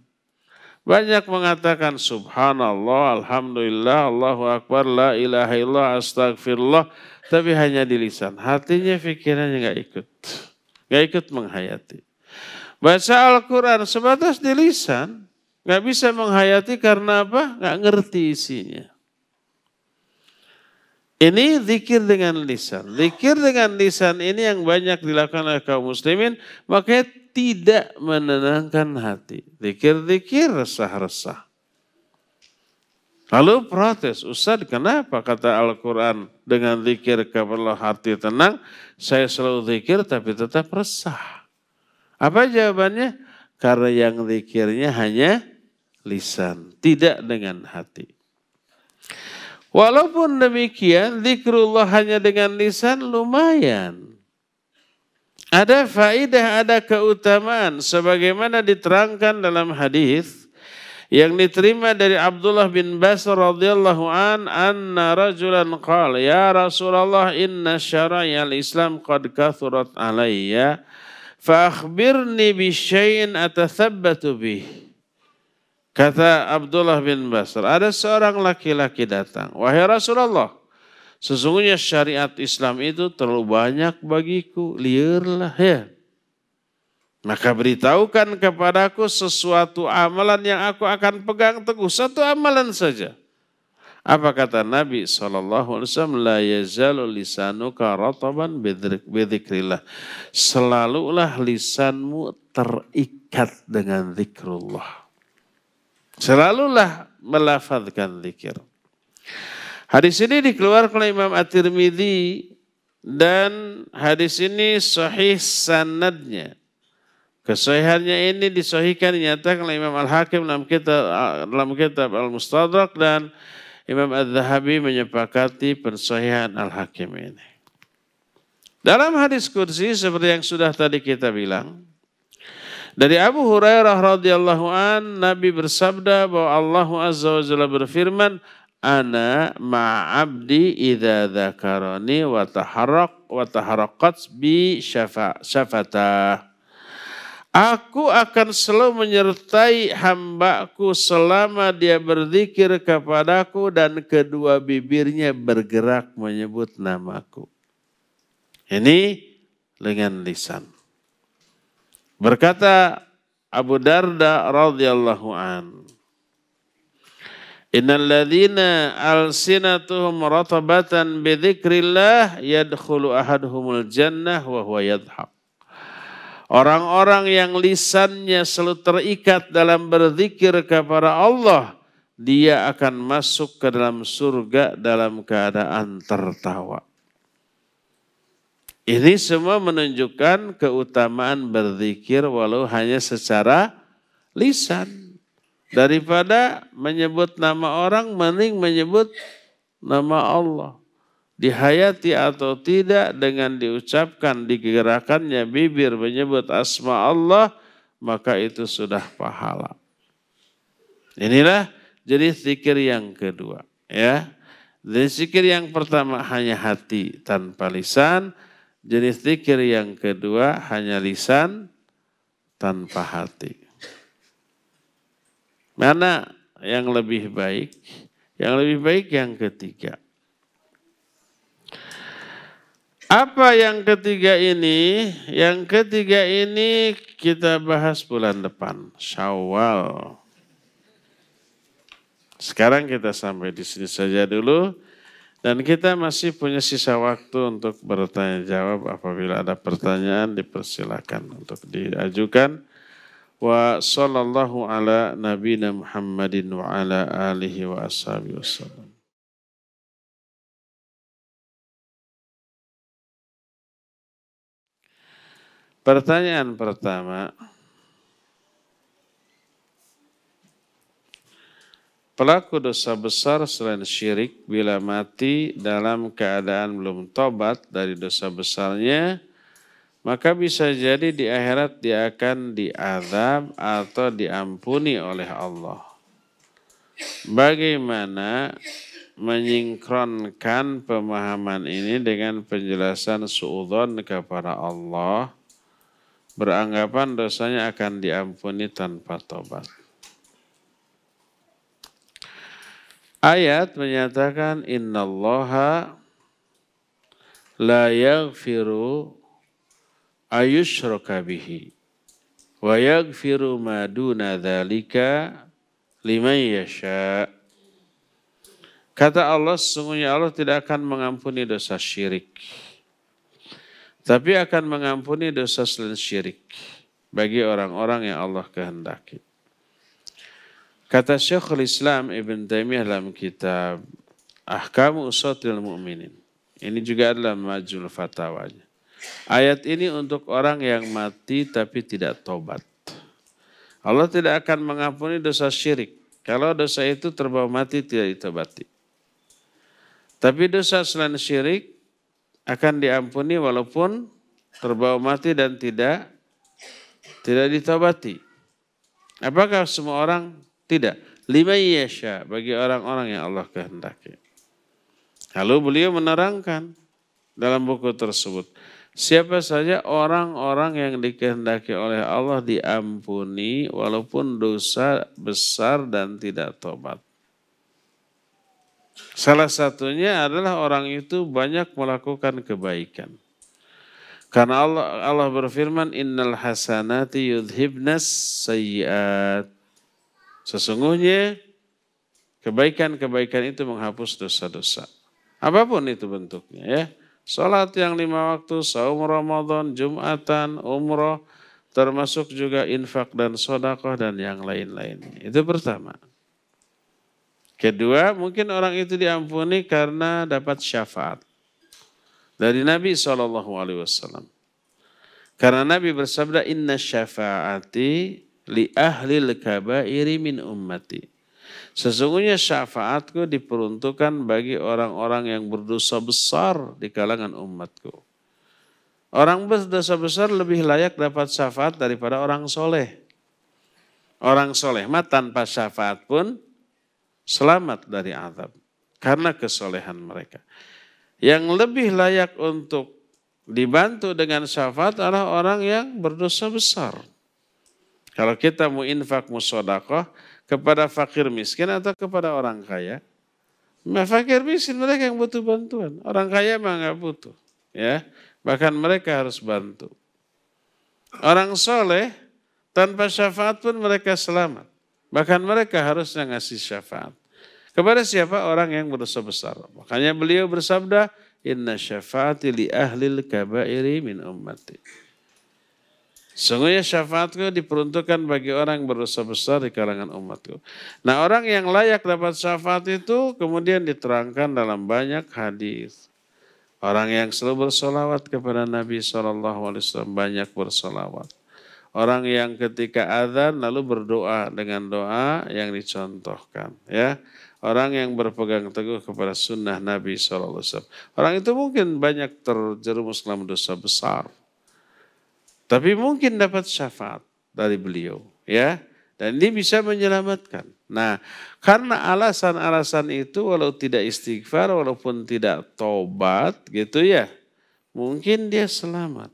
Banyak mengatakan subhanallah, alhamdulillah, Allahu akbar, la ilaha illallah, astagfirullah. Tapi hanya di lisan. Hatinya pikirannya nggak ikut. nggak ikut menghayati. Baca Al-Quran sebatas di lisan. nggak bisa menghayati karena apa? nggak ngerti isinya. Ini zikir dengan lisan. Zikir dengan lisan ini yang banyak dilakukan oleh kaum muslimin, makanya tidak menenangkan hati. Zikir-zikir resah-resah. Lalu protes, Ustaz kenapa kata Al-Quran dengan zikir kalau hati tenang, saya selalu zikir tapi tetap resah. Apa jawabannya? Karena yang zikirnya hanya lisan, tidak dengan hati. Walaupun demikian, zikrullah hanya dengan lisan lumayan. Ada faidah, ada keutamaan sebagaimana diterangkan dalam hadis yang diterima dari Abdullah bin Basr radhiyallahu an anna rajulan qala ya Rasulullah inna al Islam qad kathurat alayya fa akhbirni bi syai'in atathabbatu bih Kata Abdullah bin Basr, ada seorang laki-laki datang. Wahai Rasulullah, sesungguhnya syariat Islam itu terlalu banyak bagiku. Liurlah ya. Maka beritahukan kepadaku sesuatu amalan yang aku akan pegang teguh. Satu amalan saja. Apa kata Nabi SAW? La yazalu lisanuka rataban bidhikrillah. Selalulah lisanmu terikat dengan zikrullah. Selalulah melafazkan zikir. Hadis ini dikeluarkan oleh Imam At-Tirmidzi dan hadis ini sahih sanadnya. Kesahihannya ini disahihkan dinyatakan oleh Imam Al-Hakim dalam kitab dalam kitab Al-Mustadrak dan Imam Az-Zahabi menyepakati persahihan Al-Hakim ini. Dalam hadis kursi seperti yang sudah tadi kita bilang, dari Abu Hurairah radhiyallahu an Nabi bersabda bahwa Allah Azza wa Jalla berfirman, "Ana ma'abdi idza dzakarani wa wa bi syafa syafata." Aku akan selalu menyertai hambaku selama dia berzikir kepadaku dan kedua bibirnya bergerak menyebut namaku. Ini dengan lisan. Berkata Abu Darda radhiyallahu an. Innal ladzina alsinatuhum ratabatan bi dzikrillah yadkhulu ahaduhumul jannah wa huwa yadhhak. Orang-orang yang lisannya selalu terikat dalam berzikir kepada Allah, dia akan masuk ke dalam surga dalam keadaan tertawa. Ini semua menunjukkan keutamaan berzikir walau hanya secara lisan. Daripada menyebut nama orang, mending menyebut nama Allah. Dihayati atau tidak dengan diucapkan, digerakannya bibir menyebut asma Allah, maka itu sudah pahala. Inilah jadi zikir yang kedua. ya. Jadi zikir yang pertama hanya hati tanpa lisan, Jenis zikir yang kedua hanya lisan tanpa hati. Mana yang lebih baik? Yang lebih baik yang ketiga. Apa yang ketiga ini? Yang ketiga ini kita bahas bulan depan, Syawal. Sekarang kita sampai di sini saja dulu. Dan kita masih punya sisa waktu untuk bertanya jawab. Apabila ada pertanyaan dipersilakan untuk diajukan. Wa sallallahu ala nabina Muhammadin wa ala alihi wa ashabihi wasallam. Pertanyaan pertama, Pelaku dosa besar selain syirik bila mati dalam keadaan belum tobat dari dosa besarnya, maka bisa jadi di akhirat dia akan diazab atau diampuni oleh Allah. Bagaimana menyingkronkan pemahaman ini dengan penjelasan suudon kepada Allah, beranggapan dosanya akan diampuni tanpa tobat. Ayat menyatakan innallaha la yaghfiru ayushraka bihi wa yaghfiru ma duna dzalika liman yasha. Kata Allah, sesungguhnya Allah tidak akan mengampuni dosa syirik. Tapi akan mengampuni dosa selain syirik bagi orang-orang yang Allah kehendaki. Kata Syekhul Islam Ibn Taimiyah dalam kitab Ahkamu Usatil Mu'minin. Ini juga adalah majul fatwanya. Ayat ini untuk orang yang mati tapi tidak tobat. Allah tidak akan mengampuni dosa syirik. Kalau dosa itu terbawa mati tidak ditobati. Tapi dosa selain syirik akan diampuni walaupun terbawa mati dan tidak tidak ditobati. Apakah semua orang tidak. Lima yasha bagi orang-orang yang Allah kehendaki. Lalu beliau menerangkan dalam buku tersebut. Siapa saja orang-orang yang dikehendaki oleh Allah diampuni walaupun dosa besar dan tidak tobat. Salah satunya adalah orang itu banyak melakukan kebaikan. Karena Allah Allah berfirman innal hasanati yudhibnas sayyiat. Sesungguhnya kebaikan-kebaikan itu menghapus dosa-dosa. Apapun itu bentuknya ya. Salat yang lima waktu, saum Ramadan, Jumatan, umroh, termasuk juga infak dan sodakoh dan yang lain-lain. Itu pertama. Kedua, mungkin orang itu diampuni karena dapat syafaat dari Nabi Shallallahu Alaihi Wasallam. Karena Nabi bersabda, Inna syafaati li ahli kabairi min ummati. Sesungguhnya syafaatku diperuntukkan bagi orang-orang yang berdosa besar di kalangan umatku. Orang berdosa besar lebih layak dapat syafaat daripada orang soleh. Orang soleh mah tanpa syafaat pun selamat dari azab karena kesolehan mereka. Yang lebih layak untuk dibantu dengan syafaat adalah orang yang berdosa besar. Kalau kita mau infak, mau kepada fakir miskin atau kepada orang kaya, fakir miskin mereka yang butuh bantuan. Orang kaya mah nggak butuh. ya Bahkan mereka harus bantu. Orang soleh, tanpa syafaat pun mereka selamat. Bahkan mereka harusnya ngasih syafaat. Kepada siapa? Orang yang berdosa besar. Makanya beliau bersabda, Inna syafaati li ahlil kabairi min ummati. Sungguhnya syafaatku diperuntukkan bagi orang berdosa besar di kalangan umatku. Nah orang yang layak dapat syafaat itu kemudian diterangkan dalam banyak hadis. Orang yang selalu bersolawat kepada Nabi SAW banyak bersolawat. Orang yang ketika adzan lalu berdoa dengan doa yang dicontohkan. Ya, orang yang berpegang teguh kepada sunnah Nabi SAW. Orang itu mungkin banyak terjerumus dalam dosa besar tapi mungkin dapat syafaat dari beliau, ya. Dan ini bisa menyelamatkan. Nah, karena alasan-alasan itu walau tidak istighfar, walaupun tidak tobat gitu ya, mungkin dia selamat.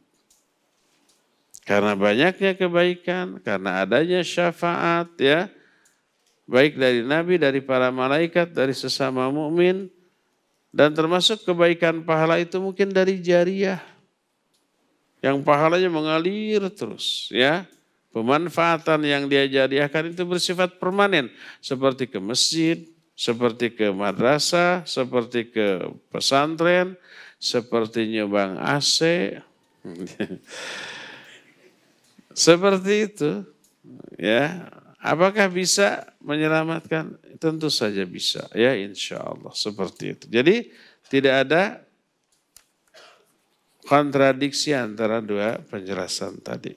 Karena banyaknya kebaikan, karena adanya syafaat ya, baik dari nabi, dari para malaikat, dari sesama mukmin dan termasuk kebaikan pahala itu mungkin dari jariah yang pahalanya mengalir terus ya. Pemanfaatan yang dia jadikan itu bersifat permanen seperti ke masjid, seperti ke madrasah, seperti ke pesantren, seperti nyumbang AC. [laughs] seperti itu. Ya, apakah bisa menyelamatkan? Tentu saja bisa. Ya, insya Allah seperti itu. Jadi tidak ada kontradiksi antara dua penjelasan tadi.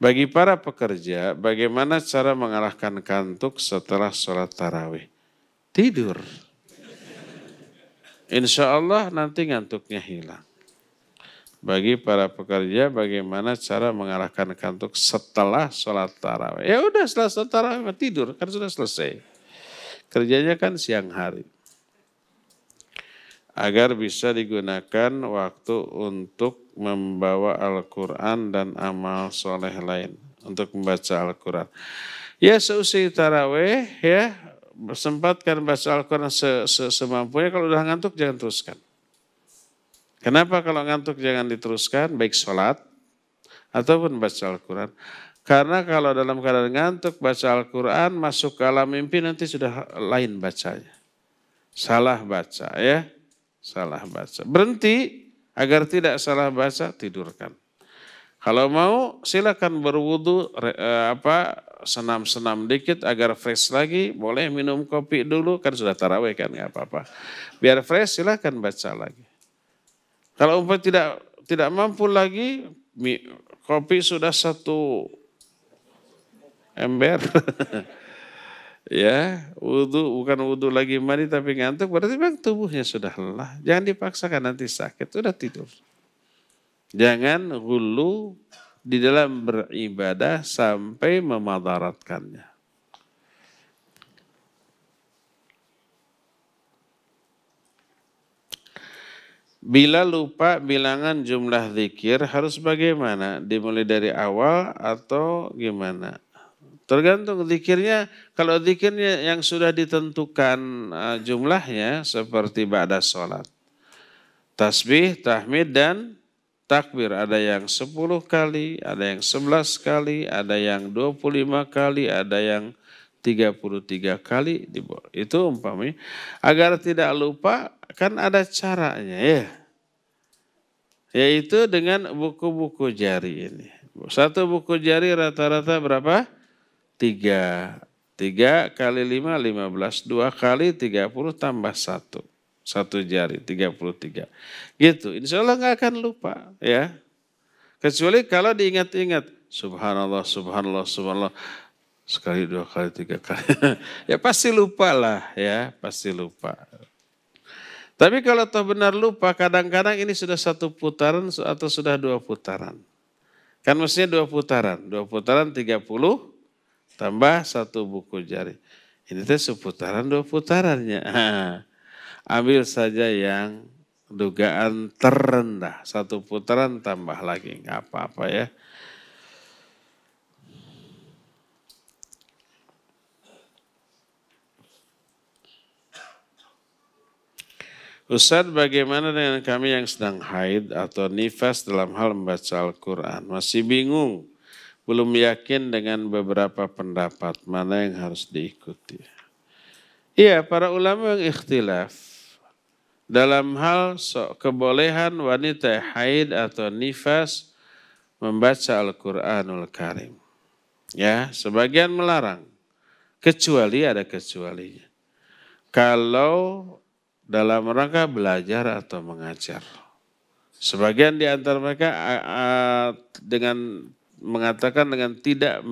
Bagi para pekerja, bagaimana cara mengalahkan kantuk setelah sholat tarawih? Tidur. Insya Allah nanti ngantuknya hilang. Bagi para pekerja, bagaimana cara mengalahkan kantuk setelah sholat tarawih? Ya udah setelah sholat tarawih tidur, kan sudah selesai. Kerjanya kan siang hari. Agar bisa digunakan waktu untuk membawa Al-Quran dan amal soleh lain. Untuk membaca Al-Quran. Ya seusai taraweh ya sempatkan baca Al-Quran -se semampunya. Kalau udah ngantuk jangan teruskan. Kenapa kalau ngantuk jangan diteruskan? Baik sholat ataupun baca Al-Quran. Karena kalau dalam keadaan ngantuk baca Al-Quran masuk ke alam mimpi nanti sudah lain bacanya. Salah baca ya. Salah baca. Berhenti agar tidak salah baca tidurkan. Kalau mau silakan berwudu eh, apa senam-senam dikit agar fresh lagi. Boleh minum kopi dulu kan sudah tarawih kan nggak apa-apa. Biar fresh silakan baca lagi. Kalau umpamanya tidak tidak mampu lagi kopi sudah satu ember. [laughs] ya, wudhu bukan wudhu lagi mandi tapi ngantuk berarti memang tubuhnya sudah lelah. Jangan dipaksakan nanti sakit, sudah tidur. Jangan hulu di dalam beribadah sampai memadaratkannya. Bila lupa bilangan jumlah zikir harus bagaimana? Dimulai dari awal atau gimana? Tergantung zikirnya, kalau zikirnya yang sudah ditentukan eh, jumlahnya seperti ba'da sholat. Tasbih, tahmid, dan takbir. Ada yang 10 kali, ada yang 11 kali, ada yang 25 kali, ada yang 33 kali. Itu umpamanya. Agar tidak lupa, kan ada caranya ya. Yaitu dengan buku-buku jari ini. Satu buku jari rata-rata berapa? tiga tiga kali lima lima belas dua kali tiga puluh tambah satu Satu jari, tiga puluh tiga Gitu, insya Allah nggak akan lupa ya. Kecuali kalau diingat-ingat. Subhanallah, subhanallah, subhanallah. Sekali, dua kali, tiga kali. [laughs] ya pasti lupa lah ya, pasti lupa. Tapi kalau toh benar lupa, kadang-kadang ini sudah satu putaran atau sudah dua putaran. Kan mestinya dua putaran. Dua putaran tiga puluh Tambah satu buku jari. Ini teh seputaran dua putarannya. [laughs] Ambil saja yang dugaan terendah. Satu putaran tambah lagi. Nggak apa-apa ya. Ustaz bagaimana dengan kami yang sedang haid atau nifas dalam hal membaca Al-Quran? Masih bingung belum yakin dengan beberapa pendapat mana yang harus diikuti. Iya, para ulama yang ikhtilaf dalam hal kebolehan wanita haid atau nifas membaca Al-Qur'anul Karim. Ya, sebagian melarang kecuali ada kecualinya. Kalau dalam rangka belajar atau mengajar. Sebagian di antara mereka dengan mengatakan dengan tidak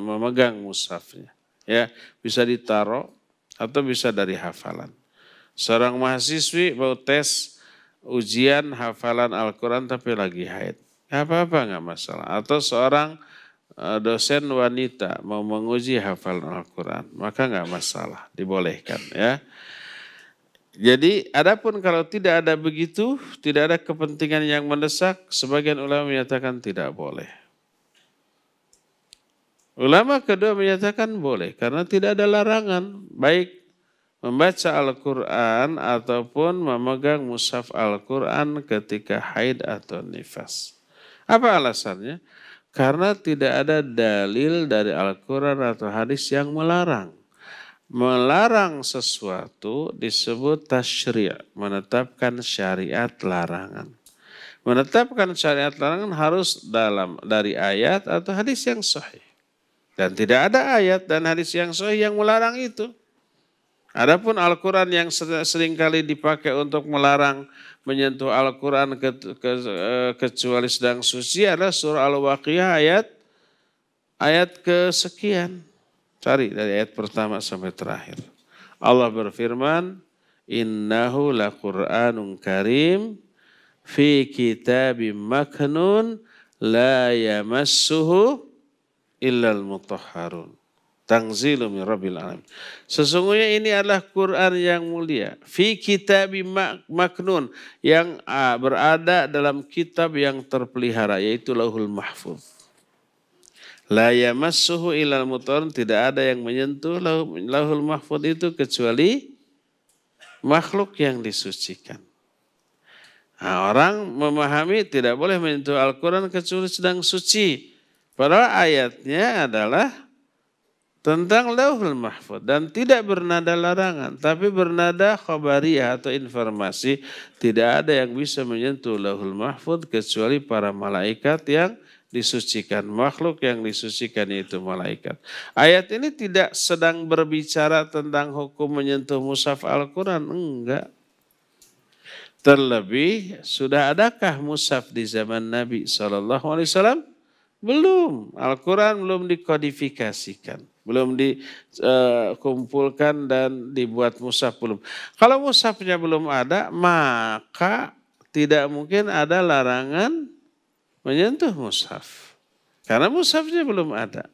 memegang mushafnya. Ya, bisa ditaruh atau bisa dari hafalan. Seorang mahasiswi mau tes ujian hafalan Al-Quran tapi lagi haid. Gak apa-apa, gak masalah. Atau seorang e, dosen wanita mau menguji hafalan Al-Quran, maka nggak masalah, dibolehkan ya. Jadi adapun kalau tidak ada begitu, tidak ada kepentingan yang mendesak, sebagian ulama menyatakan tidak boleh. Ulama kedua menyatakan boleh karena tidak ada larangan baik membaca Al-Quran ataupun memegang mushaf Al-Quran ketika haid atau nifas. Apa alasannya? Karena tidak ada dalil dari Al-Quran atau hadis yang melarang. Melarang sesuatu disebut tashri' menetapkan syariat larangan. Menetapkan syariat larangan harus dalam dari ayat atau hadis yang sahih. Dan tidak ada ayat dan hadis yang sahih yang melarang itu. Adapun Al-Quran yang seringkali dipakai untuk melarang menyentuh Al-Quran ke, ke, eh, kecuali sedang suci adalah surah Al-Waqiah ayat ayat kesekian. Cari dari ayat pertama sampai terakhir. Allah berfirman, Innahu la Qur'anun karim fi kitabim maknun la yamassuhu illal mutahharun. Tangzilum rabbil alamin. Sesungguhnya ini adalah Quran yang mulia. Fi kitab maknun. Yang ah, berada dalam kitab yang terpelihara. Yaitu lauhul mahfuz. La yamassuhu ilal mutahharun. Tidak ada yang menyentuh lauhul mahfuz itu kecuali makhluk yang disucikan. Nah, orang memahami tidak boleh menyentuh Al-Quran kecuali sedang suci. Padahal ayatnya adalah tentang lauhul mahfud dan tidak bernada larangan tapi bernada khabariyah atau informasi tidak ada yang bisa menyentuh lauhul mahfud kecuali para malaikat yang disucikan makhluk yang disucikan yaitu malaikat. Ayat ini tidak sedang berbicara tentang hukum menyentuh mushaf Al-Qur'an, enggak. Terlebih sudah adakah mushaf di zaman Nabi saw belum, Al-Quran belum dikodifikasikan. Belum dikumpulkan eh, dan dibuat musaf belum. Kalau musafnya belum ada, maka tidak mungkin ada larangan menyentuh musaf. Karena musafnya belum ada.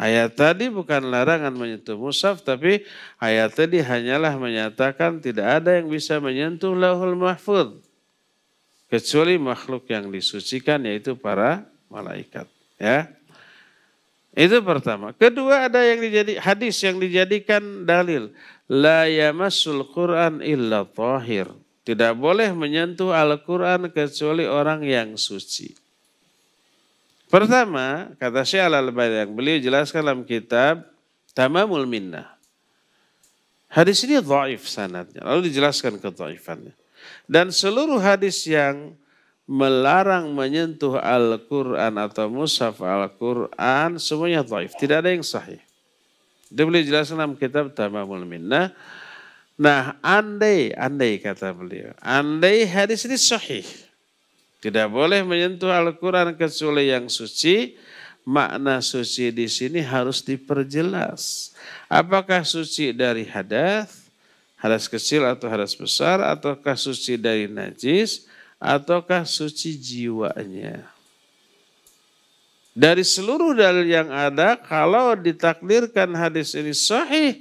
Ayat tadi bukan larangan menyentuh musaf, tapi ayat tadi hanyalah menyatakan tidak ada yang bisa menyentuh lahul mahfud. Kecuali makhluk yang disucikan yaitu para malaikat. Ya. Itu pertama. Kedua ada yang dijadi hadis yang dijadikan dalil. La yamasul Qur'an illa tahir. Tidak boleh menyentuh Al-Quran kecuali orang yang suci. Pertama, kata Syekh Al-Albani yang beliau jelaskan dalam kitab Tamamul Minnah. Hadis ini dhaif sanatnya Lalu dijelaskan ketaifannya. Dan seluruh hadis yang melarang menyentuh Al-Quran atau mushaf Al-Quran semuanya taif. Tidak ada yang sahih. Dia beliau jelaskan dalam kitab Tamamul Minnah. Nah, andai, andai kata beliau, andai hadis ini sahih. Tidak boleh menyentuh Al-Quran kecuali yang suci. Makna suci di sini harus diperjelas. Apakah suci dari hadas, hadas kecil atau hadas besar, ataukah suci dari najis, ataukah suci jiwanya. Dari seluruh dalil yang ada, kalau ditakdirkan hadis ini sahih,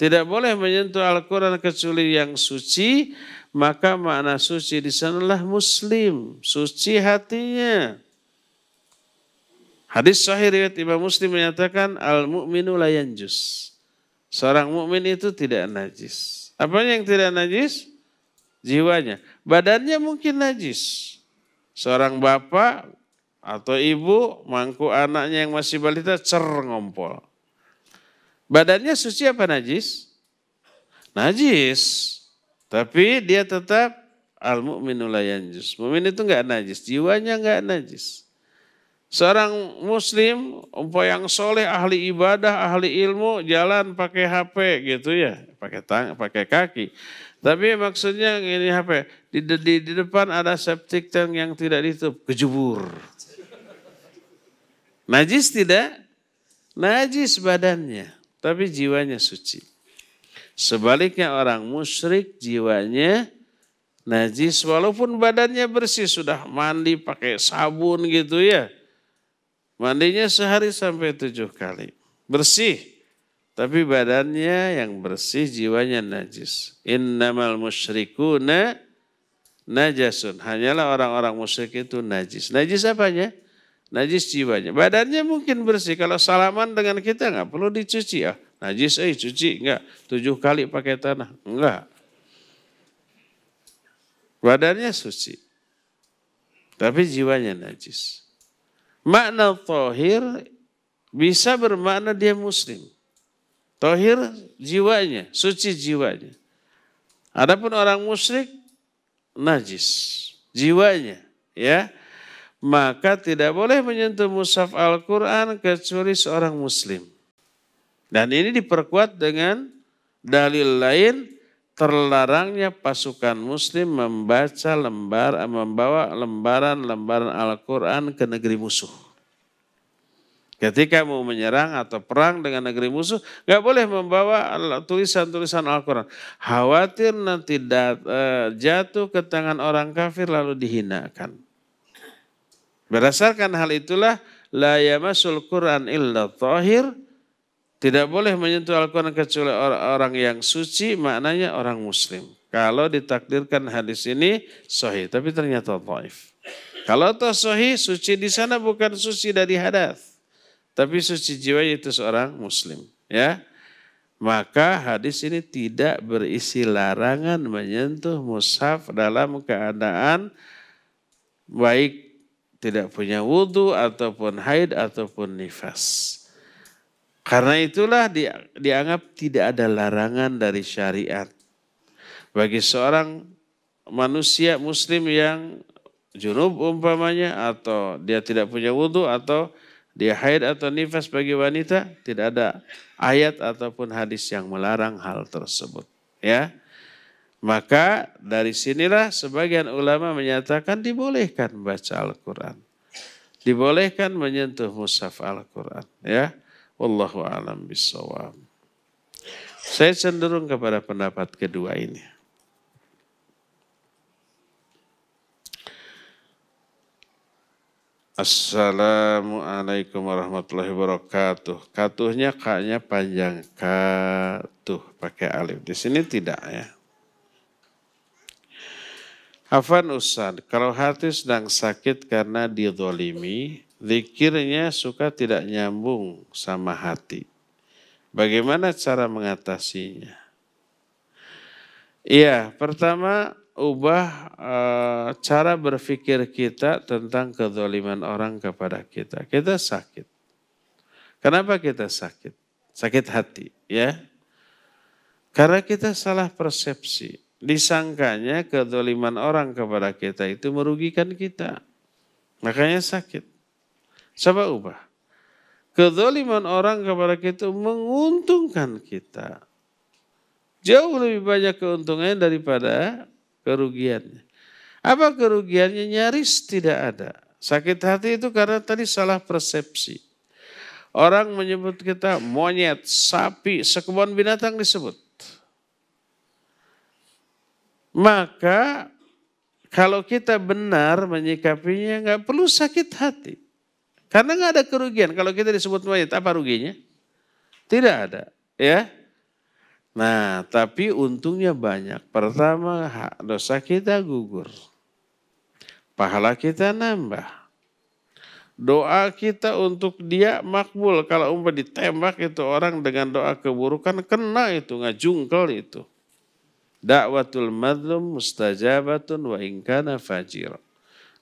tidak boleh menyentuh Al-Quran kecuali yang suci, maka makna suci di sanalah muslim, suci hatinya. Hadis sahih riwayat Imam Muslim menyatakan al-mu'minu layanjus. Seorang mukmin itu tidak najis. Apa yang tidak najis? Jiwanya badannya mungkin najis. Seorang bapak atau ibu mangku anaknya yang masih balita cer ngompol. Badannya suci apa najis? Najis. Tapi dia tetap al mukminu yanjus. Mumin itu enggak najis, jiwanya enggak najis. Seorang muslim, umpo yang soleh, ahli ibadah, ahli ilmu, jalan pakai HP gitu ya, pakai tang, pakai kaki. Tapi maksudnya ini apa? Di, di, di depan ada septic tank yang tidak ditutup, kejubur Najis tidak? Najis badannya, tapi jiwanya suci. Sebaliknya orang musyrik jiwanya najis walaupun badannya bersih sudah mandi pakai sabun gitu ya. Mandinya sehari sampai tujuh kali. Bersih. Tapi badannya yang bersih, jiwanya najis. Innamal musyrikuna najasun. Hanyalah orang-orang musyrik itu najis. Najis apanya? Najis jiwanya. Badannya mungkin bersih. Kalau salaman dengan kita nggak perlu dicuci. Ah, najis, eh cuci. Enggak. Tujuh kali pakai tanah. Enggak. Badannya suci. Tapi jiwanya najis. Makna tohir bisa bermakna dia muslim. Tohir jiwanya, suci jiwanya. Adapun orang musyrik najis jiwanya, ya. Maka tidak boleh menyentuh mushaf Al-Qur'an kecuali seorang muslim. Dan ini diperkuat dengan dalil lain terlarangnya pasukan muslim membaca lembar membawa lembaran-lembaran Al-Qur'an ke negeri musuh. Ketika mau menyerang atau perang dengan negeri musuh, nggak boleh membawa tulisan-tulisan Al-Quran. Khawatir nanti dat, e, jatuh ke tangan orang kafir lalu dihinakan. Berdasarkan hal itulah, la yamasul Quran illa tohir, tidak boleh menyentuh Al-Quran kecuali orang yang suci, maknanya orang muslim. Kalau ditakdirkan hadis ini sahih, tapi ternyata taif. Kalau toh sahih, suci di sana bukan suci dari hadas. Tapi suci jiwa itu seorang muslim. Ya, maka hadis ini tidak berisi larangan menyentuh mushaf dalam keadaan baik tidak punya wudhu ataupun haid ataupun nifas. Karena itulah dianggap tidak ada larangan dari syariat. Bagi seorang manusia muslim yang junub umpamanya atau dia tidak punya wudhu atau dia haid atau nifas bagi wanita tidak ada ayat ataupun hadis yang melarang hal tersebut ya maka dari sinilah sebagian ulama menyatakan dibolehkan baca Al-Qur'an dibolehkan menyentuh mushaf Al-Qur'an ya wallahu alam bisawab saya cenderung kepada pendapat kedua ini Assalamualaikum warahmatullahi wabarakatuh. Katuhnya kaknya panjang. Katuh pakai alif. Di sini tidak ya. Afan usan, kalau hati sedang sakit karena didolimi, zikirnya suka tidak nyambung sama hati. Bagaimana cara mengatasinya? Iya, pertama ubah e, cara berpikir kita tentang kedoliman orang kepada kita. Kita sakit. Kenapa kita sakit? Sakit hati, ya. Karena kita salah persepsi. Disangkanya kedoliman orang kepada kita itu merugikan kita. Makanya sakit. Coba ubah. Kedoliman orang kepada kita menguntungkan kita. Jauh lebih banyak keuntungannya daripada kerugiannya. Apa kerugiannya? Nyaris tidak ada. Sakit hati itu karena tadi salah persepsi. Orang menyebut kita monyet, sapi, sekebun binatang disebut. Maka kalau kita benar menyikapinya nggak perlu sakit hati. Karena nggak ada kerugian. Kalau kita disebut monyet, apa ruginya? Tidak ada. Ya, Nah, tapi untungnya banyak. Pertama, dosa kita gugur. Pahala kita nambah. Doa kita untuk dia makbul. Kalau umpah ditembak itu orang dengan doa keburukan, kena itu, ngajungkel itu. Dakwatul madlum mustajabatun wa ingkana fajir.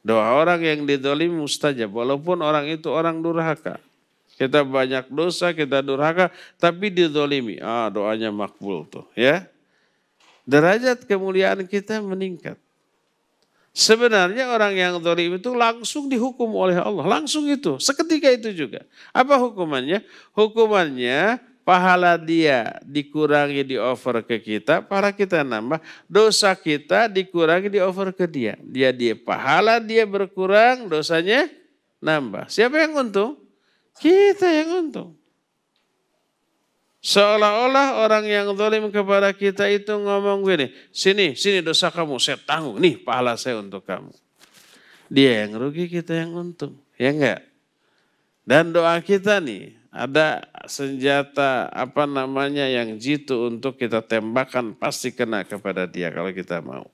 Doa orang yang didolim mustajab, walaupun orang itu orang durhaka kita banyak dosa, kita durhaka, tapi didolimi. Ah, doanya makbul tuh ya. Derajat kemuliaan kita meningkat. Sebenarnya orang yang dolim itu langsung dihukum oleh Allah. Langsung itu, seketika itu juga. Apa hukumannya? Hukumannya pahala dia dikurangi di over ke kita, para kita nambah, dosa kita dikurangi di over ke dia. Dia dia pahala dia berkurang, dosanya nambah. Siapa yang untung? Kita yang untung. Seolah-olah orang yang zalim kepada kita itu ngomong gini, sini, sini dosa kamu, saya tanggung, nih pahala saya untuk kamu. Dia yang rugi, kita yang untung. Ya enggak? Dan doa kita nih, ada senjata apa namanya yang jitu untuk kita tembakan pasti kena kepada dia kalau kita mau.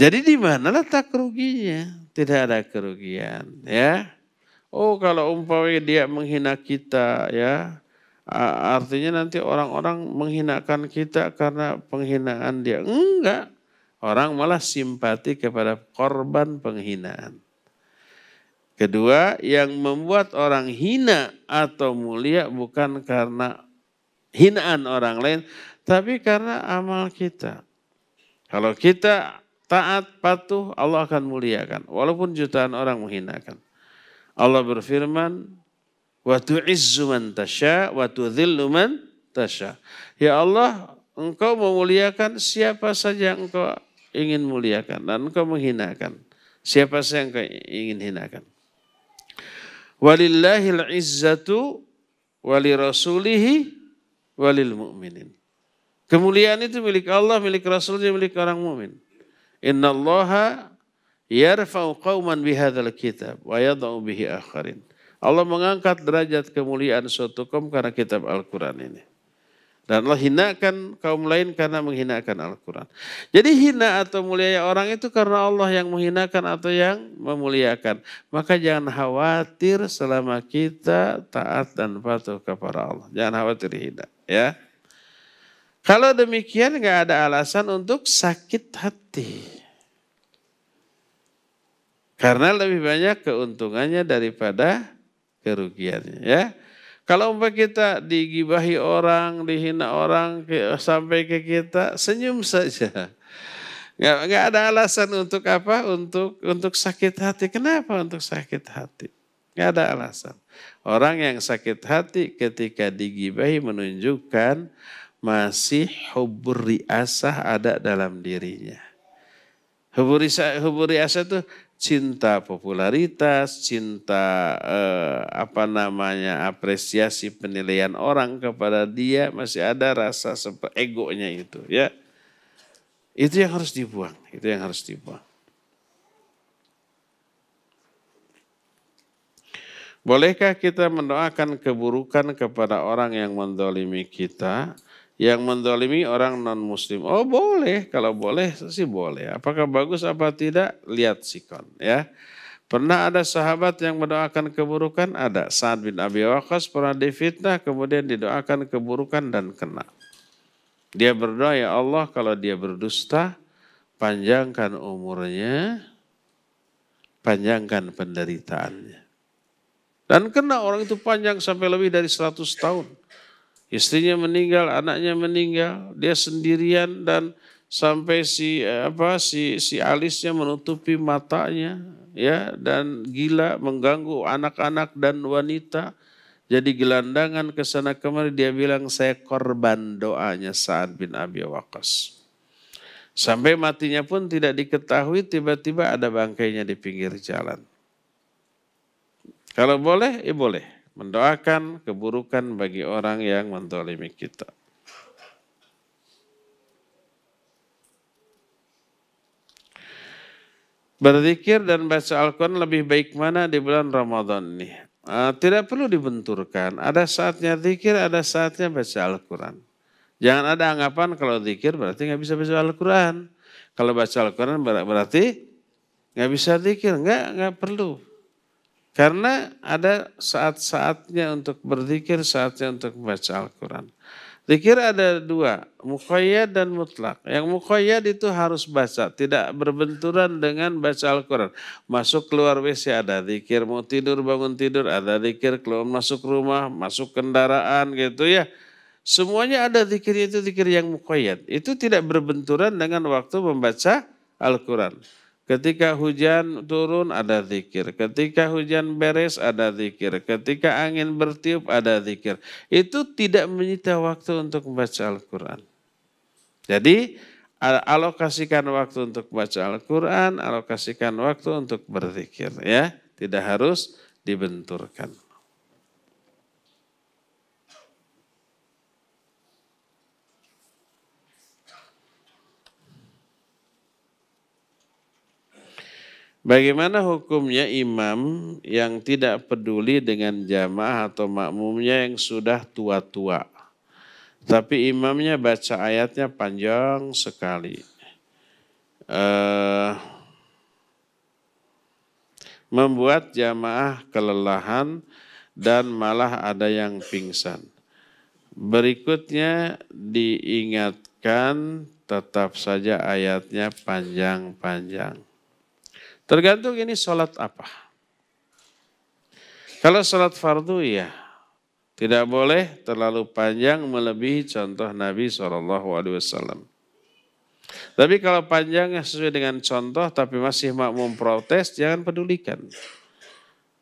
Jadi di mana letak ruginya? Tidak ada kerugian, ya. Oh kalau umpamanya dia menghina kita ya, artinya nanti orang-orang menghinakan kita karena penghinaan dia. Enggak, orang malah simpati kepada korban penghinaan. Kedua, yang membuat orang hina atau mulia bukan karena hinaan orang lain, tapi karena amal kita. Kalau kita taat, patuh, Allah akan muliakan. Walaupun jutaan orang menghinakan. Allah berfirman, "Wa tu'izzu man tasha wa tudhillu man tasha. Ya Allah, engkau memuliakan siapa saja yang engkau ingin muliakan dan engkau menghinakan siapa saja yang engkau ingin hinakan. Walillahil izzatu wali rasulihi walil mu'minin. Kemuliaan itu milik Allah, milik Rasulnya, milik orang mumin. Inna Allaha yarfa'u qauman bihadzal kitab wa bihi akharin. Allah mengangkat derajat kemuliaan suatu kaum karena kitab Al-Qur'an ini. Dan Allah hinakan kaum lain karena menghinakan Al-Quran. Jadi hina atau mulia orang itu karena Allah yang menghinakan atau yang memuliakan. Maka jangan khawatir selama kita taat dan patuh kepada Allah. Jangan khawatir hina. Ya. Kalau demikian nggak ada alasan untuk sakit hati. Karena lebih banyak keuntungannya daripada kerugiannya. Ya. Kalau umpah kita digibahi orang, dihina orang ke, sampai ke kita, senyum saja. Nggak, nggak ada alasan untuk apa? Untuk untuk sakit hati. Kenapa untuk sakit hati? Nggak ada alasan. Orang yang sakit hati ketika digibahi menunjukkan masih hubur riasah ada dalam dirinya. Hubur riasah, hubur itu cinta popularitas, cinta eh, apa namanya apresiasi penilaian orang kepada dia masih ada rasa egonya itu ya. Itu yang harus dibuang, itu yang harus dibuang. Bolehkah kita mendoakan keburukan kepada orang yang mendolimi kita? yang mendolimi orang non muslim. Oh boleh, kalau boleh sih boleh. Apakah bagus apa tidak? Lihat sikon ya. Pernah ada sahabat yang mendoakan keburukan? Ada. Sa'ad bin Abi Waqas pernah difitnah kemudian didoakan keburukan dan kena. Dia berdoa ya Allah kalau dia berdusta panjangkan umurnya, panjangkan penderitaannya. Dan kena orang itu panjang sampai lebih dari 100 tahun istrinya meninggal, anaknya meninggal, dia sendirian dan sampai si eh, apa si si alisnya menutupi matanya ya dan gila mengganggu anak-anak dan wanita jadi gelandangan ke sana kemari dia bilang saya korban doanya Sa'ad bin Abi Waqqas sampai matinya pun tidak diketahui tiba-tiba ada bangkainya di pinggir jalan kalau boleh ya boleh mendoakan keburukan bagi orang yang mentolimi kita. Berzikir dan baca Al-Quran lebih baik mana di bulan Ramadan ini ah, tidak perlu dibenturkan. Ada saatnya zikir, ada saatnya baca Al-Quran. Jangan ada anggapan kalau zikir berarti nggak bisa baca Al-Quran. Kalau baca Al-Quran berarti nggak bisa zikir. Nggak, nggak perlu. Karena ada saat-saatnya untuk berzikir, saatnya untuk membaca Al-Quran. Zikir ada dua, mukhayyad dan mutlak. Yang mukhayyad itu harus baca, tidak berbenturan dengan baca Al-Quran. Masuk keluar WC ada zikir, mau tidur bangun tidur ada zikir, keluar masuk rumah, masuk kendaraan gitu ya. Semuanya ada zikir itu zikir yang mukhayyad. Itu tidak berbenturan dengan waktu membaca Al-Quran. Ketika hujan turun ada zikir, ketika hujan beres ada zikir, ketika angin bertiup ada zikir. Itu tidak menyita waktu untuk membaca Al-Quran. Jadi alokasikan waktu untuk baca Al-Quran, alokasikan waktu untuk berzikir ya. Tidak harus dibenturkan. Bagaimana hukumnya imam yang tidak peduli dengan jamaah atau makmumnya yang sudah tua-tua? Tapi imamnya baca ayatnya panjang sekali. Uh, membuat jamaah kelelahan dan malah ada yang pingsan. Berikutnya diingatkan tetap saja ayatnya panjang-panjang. Tergantung ini sholat apa. Kalau sholat fardu ya tidak boleh terlalu panjang melebihi contoh Nabi SAW. Tapi kalau yang sesuai dengan contoh tapi masih makmum protes, jangan pedulikan.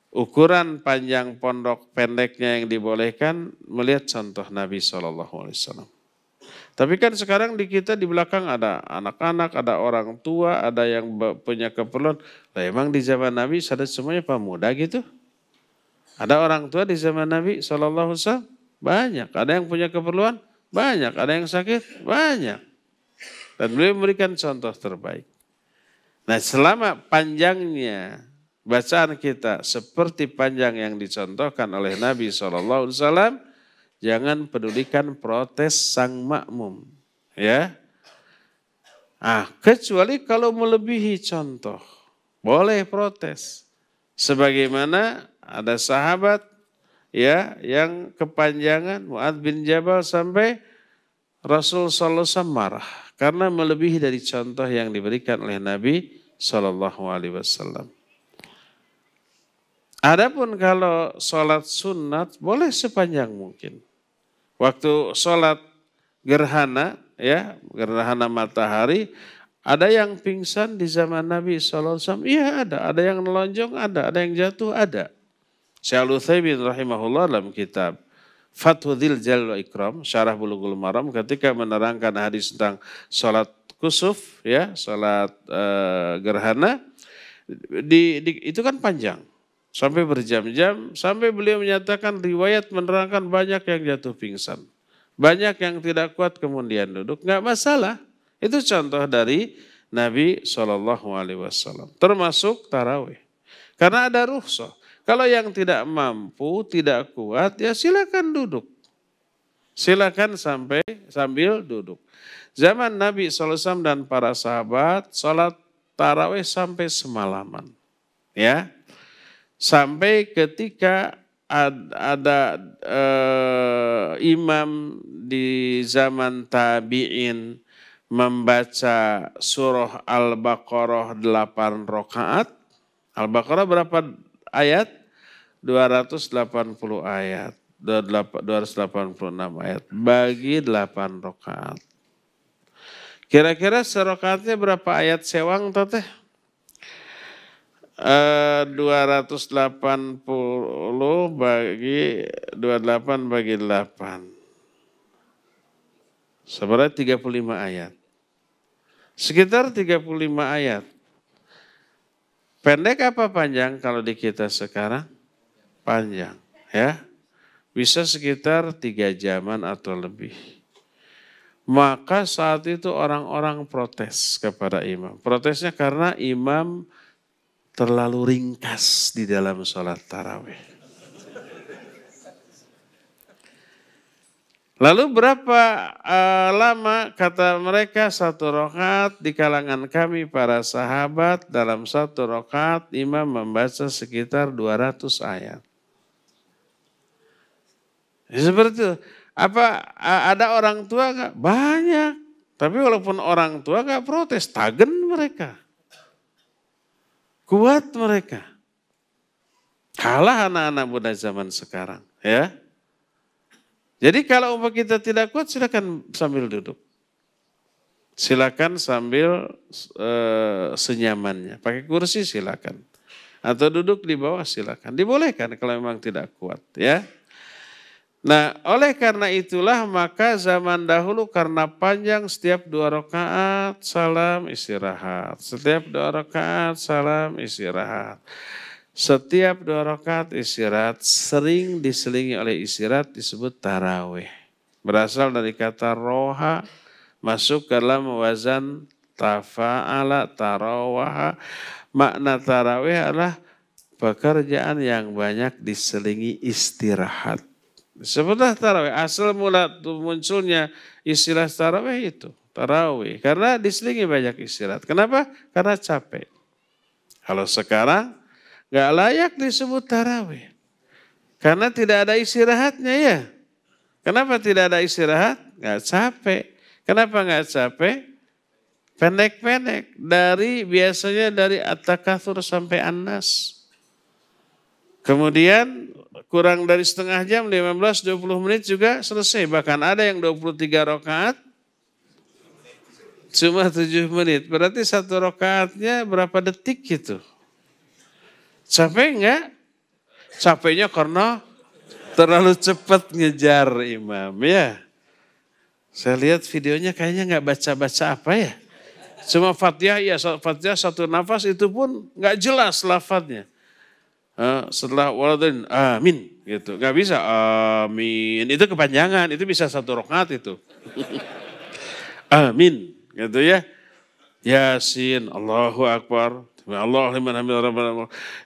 Ukuran panjang pondok pendeknya yang dibolehkan melihat contoh Nabi SAW. Tapi kan sekarang di kita di belakang ada anak-anak, ada orang tua, ada yang punya keperluan. Nah, emang di zaman Nabi ada semuanya pemuda gitu? Ada orang tua di zaman Nabi Shallallahu Alaihi banyak. Ada yang punya keperluan banyak. Ada yang sakit banyak. Dan beliau memberikan contoh terbaik. Nah selama panjangnya bacaan kita seperti panjang yang dicontohkan oleh Nabi Shallallahu Alaihi Jangan pedulikan protes sang makmum. Ya. Ah, kecuali kalau melebihi contoh. Boleh protes. Sebagaimana ada sahabat ya yang kepanjangan Mu'ad bin Jabal sampai Rasul sallallahu alaihi wasallam marah karena melebihi dari contoh yang diberikan oleh Nabi sallallahu alaihi wasallam. Adapun kalau sholat sunat boleh sepanjang mungkin. Waktu sholat gerhana, ya gerhana matahari, ada yang pingsan di zaman Nabi Wasallam? Iya ada. Ada yang melonjong? Ada. Ada yang jatuh? Ada. Syekh bin rahimahullah dalam kitab Fathudil Jalil Ikram, Syarah Bulughul Maram ketika menerangkan hadis tentang sholat kusuf, ya, sholat uh, gerhana, di, di, itu kan panjang. Sampai berjam-jam, sampai beliau menyatakan riwayat menerangkan banyak yang jatuh pingsan. Banyak yang tidak kuat kemudian duduk. Nggak masalah. Itu contoh dari Nabi SAW. Termasuk tarawih. Karena ada ruhsah. Kalau yang tidak mampu, tidak kuat, ya silakan duduk. Silakan sampai sambil duduk. Zaman Nabi SAW dan para sahabat, sholat tarawih sampai semalaman. Ya, Sampai ketika ada, ada eh, imam di zaman tabi'in membaca surah Al-Baqarah 8 rakaat. Al-Baqarah berapa ayat? 280 ayat. 286 ayat. Bagi 8 rakaat. Kira-kira serokatnya berapa ayat sewang teteh? 280 eh, bagi 28 bagi 8. Sebenarnya 35 ayat. Sekitar 35 ayat. Pendek apa panjang kalau di kita sekarang? Panjang, ya. Bisa sekitar tiga jaman atau lebih. Maka saat itu orang-orang protes kepada imam. Protesnya karena imam terlalu ringkas di dalam sholat taraweh. Lalu berapa uh, lama kata mereka satu rokat di kalangan kami para sahabat dalam satu rokat imam membaca sekitar 200 ayat. Ya, seperti itu. Apa ada orang tua nggak? Banyak. Tapi walaupun orang tua nggak protes, tagen mereka. Kuat mereka. Kalah anak-anak muda zaman sekarang. ya. Jadi kalau umat kita tidak kuat silakan sambil duduk. Silakan sambil e, senyamannya. Pakai kursi silakan. Atau duduk di bawah silakan. Dibolehkan kalau memang tidak kuat ya. Nah, oleh karena itulah maka zaman dahulu karena panjang setiap dua rakaat salam istirahat, setiap dua rakaat salam istirahat. Setiap dua rakaat istirahat sering diselingi oleh istirahat disebut tarawih. Berasal dari kata roha masuk dalam wazan tafa'ala tarawaha. Makna tarawih adalah pekerjaan yang banyak diselingi istirahat. Sebutlah tarawih, asal mula munculnya istilah tarawih itu, tarawih. Karena diselingi banyak istirahat. Kenapa? Karena capek. Kalau sekarang nggak layak disebut tarawih. Karena tidak ada istirahatnya ya. Kenapa tidak ada istirahat? Nggak capek. Kenapa nggak capek? Pendek-pendek. Dari biasanya dari at sampai Anas. Kemudian kurang dari setengah jam, 15-20 menit juga selesai. Bahkan ada yang 23 rokaat, cuma 7 menit. Berarti satu rokaatnya berapa detik gitu. Capek nggak? Capeknya karena terlalu cepat ngejar imam ya. Saya lihat videonya kayaknya nggak baca-baca apa ya. Cuma fatihah ya, fatihah satu nafas itu pun nggak jelas lafadznya. Eh, setelah waladin amin gitu. nggak bisa amin. Itu kepanjangan, itu bisa satu rokat itu. [laughs] amin gitu ya. Yasin, Allahu Akbar, Allah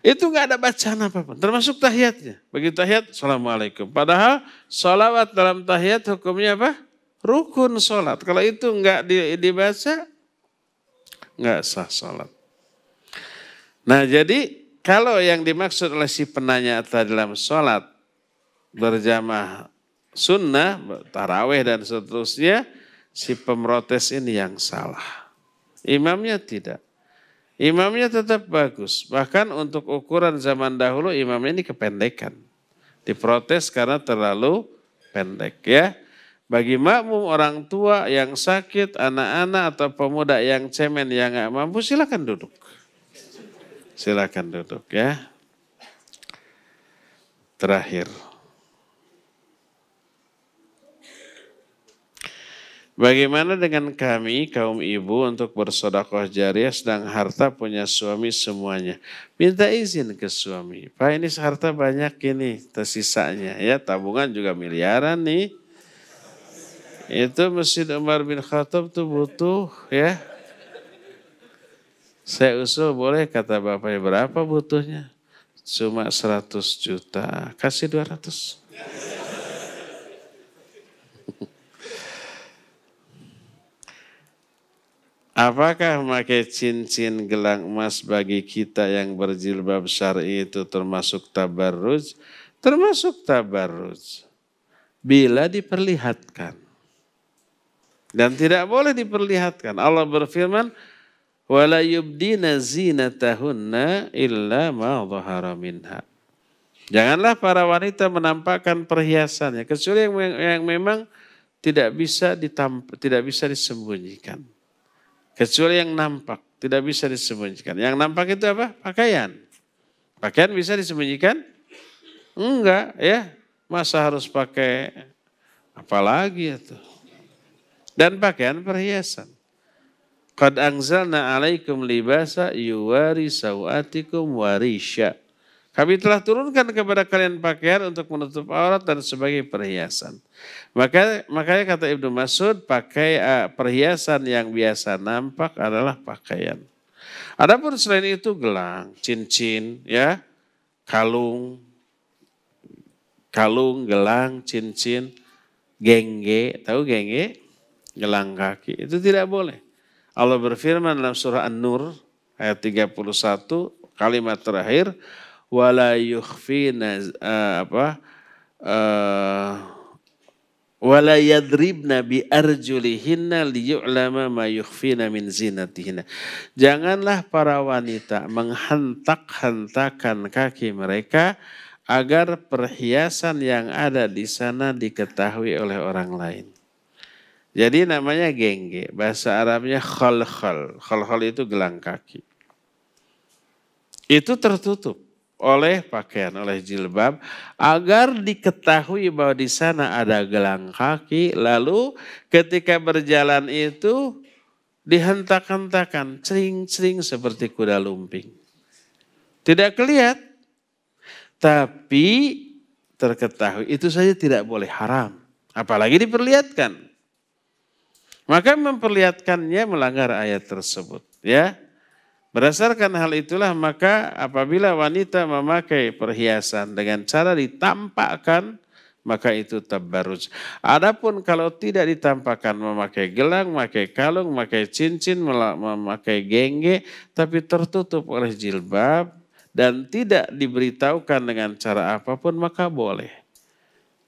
Itu nggak ada bacaan apa pun termasuk tahiyatnya. Bagi tahiyat, Assalamualaikum. Padahal salawat dalam tahiyat hukumnya apa? Rukun sholat. Kalau itu nggak dibaca, nggak sah sholat. Nah jadi kalau yang dimaksud oleh si penanya dalam sholat berjamaah sunnah, taraweh dan seterusnya, si pemrotes ini yang salah. Imamnya tidak. Imamnya tetap bagus. Bahkan untuk ukuran zaman dahulu imamnya ini kependekan. Diprotes karena terlalu pendek ya. Bagi makmum orang tua yang sakit, anak-anak atau pemuda yang cemen yang nggak mampu silakan duduk. Silakan duduk ya. Terakhir. Bagaimana dengan kami kaum ibu untuk bersodakoh jariah sedang harta punya suami semuanya. Minta izin ke suami. Pak ini harta banyak ini tersisanya ya tabungan juga miliaran nih. Itu Masjid Umar bin Khattab tuh butuh ya saya usul boleh kata bapaknya berapa butuhnya? Cuma 100 juta, kasih 200. [laughs] Apakah memakai cincin gelang emas bagi kita yang berjilbab syar'i itu termasuk tabarruj? Termasuk tabarruj. Bila diperlihatkan. Dan tidak boleh diperlihatkan. Allah berfirman, wala yubdina zinatahunna illa ma dhahara minha. Janganlah para wanita menampakkan perhiasannya kecuali yang, yang memang tidak bisa ditamp, tidak bisa disembunyikan. Kecuali yang nampak, tidak bisa disembunyikan. Yang nampak itu apa? Pakaian. Pakaian bisa disembunyikan? Enggak, ya. Masa harus pakai apalagi itu? Dan pakaian perhiasan. Qad angzalna alaikum libasa yuwari sawatikum warisha. Kami telah turunkan kepada kalian pakaian untuk menutup aurat dan sebagai perhiasan. Maka makanya kata Ibnu Mas'ud, pakai uh, perhiasan yang biasa nampak adalah pakaian. Adapun selain itu gelang, cincin, ya, kalung, kalung, gelang, cincin, gengge, tahu gengge? Gelang kaki itu tidak boleh. Allah berfirman dalam surah An-Nur ayat 31 kalimat terakhir wala yukhfina uh, apa uh, wala yadribna bi arjulihinna liyu'lama ma yukhfina min zinatihinna. Janganlah para wanita menghentak-hentakan kaki mereka agar perhiasan yang ada di sana diketahui oleh orang lain. Jadi namanya gengge, bahasa Arabnya khol-khol. Khol-khol itu gelang kaki. Itu tertutup oleh pakaian, oleh jilbab, agar diketahui bahwa di sana ada gelang kaki, lalu ketika berjalan itu dihentak-hentakan, cering-cering seperti kuda lumping. Tidak kelihatan, tapi terketahui. Itu saja tidak boleh haram, apalagi diperlihatkan. Maka memperlihatkannya melanggar ayat tersebut. Ya, Berdasarkan hal itulah maka apabila wanita memakai perhiasan dengan cara ditampakkan maka itu tabarruj. Adapun kalau tidak ditampakkan memakai gelang, memakai kalung, memakai cincin, memakai gengge tapi tertutup oleh jilbab dan tidak diberitahukan dengan cara apapun maka boleh.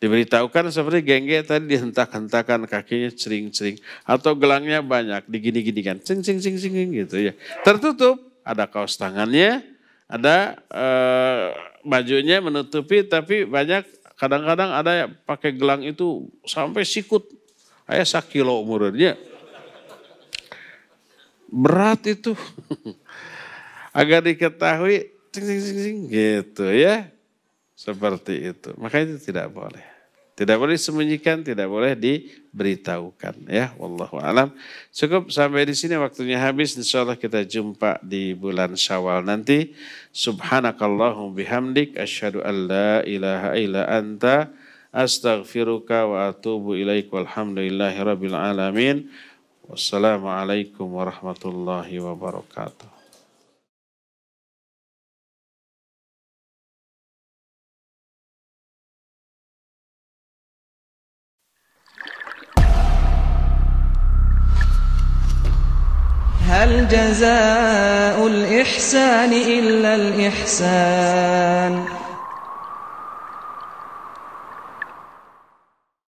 Diberitahukan seperti gengge tadi dihentak-hentakan kakinya cering-cering. Atau gelangnya banyak, digini-ginikan. Cing-cing-cing-cing gitu ya. Tertutup, ada kaos tangannya, ada eh, bajunya menutupi tapi banyak kadang-kadang ada yang pakai gelang itu sampai sikut. Ayah sakilo umurnya. Berat itu. [laughs] Agar diketahui, cing, cing, cing, gitu ya. Seperti itu. Makanya itu tidak boleh. Tidak boleh disembunyikan, tidak boleh diberitahukan. Ya, wallahu alam. Cukup sampai di sini waktunya habis. Insya Allah kita jumpa di bulan Syawal nanti. Subhanakallahum bihamdik asyhadu an ilaha illa anta astaghfiruka wa atubu ilaik walhamdulillahi rabbil alamin. Wassalamualaikum warahmatullahi wabarakatuh. هل جزاء الإحسان إلا الإحسان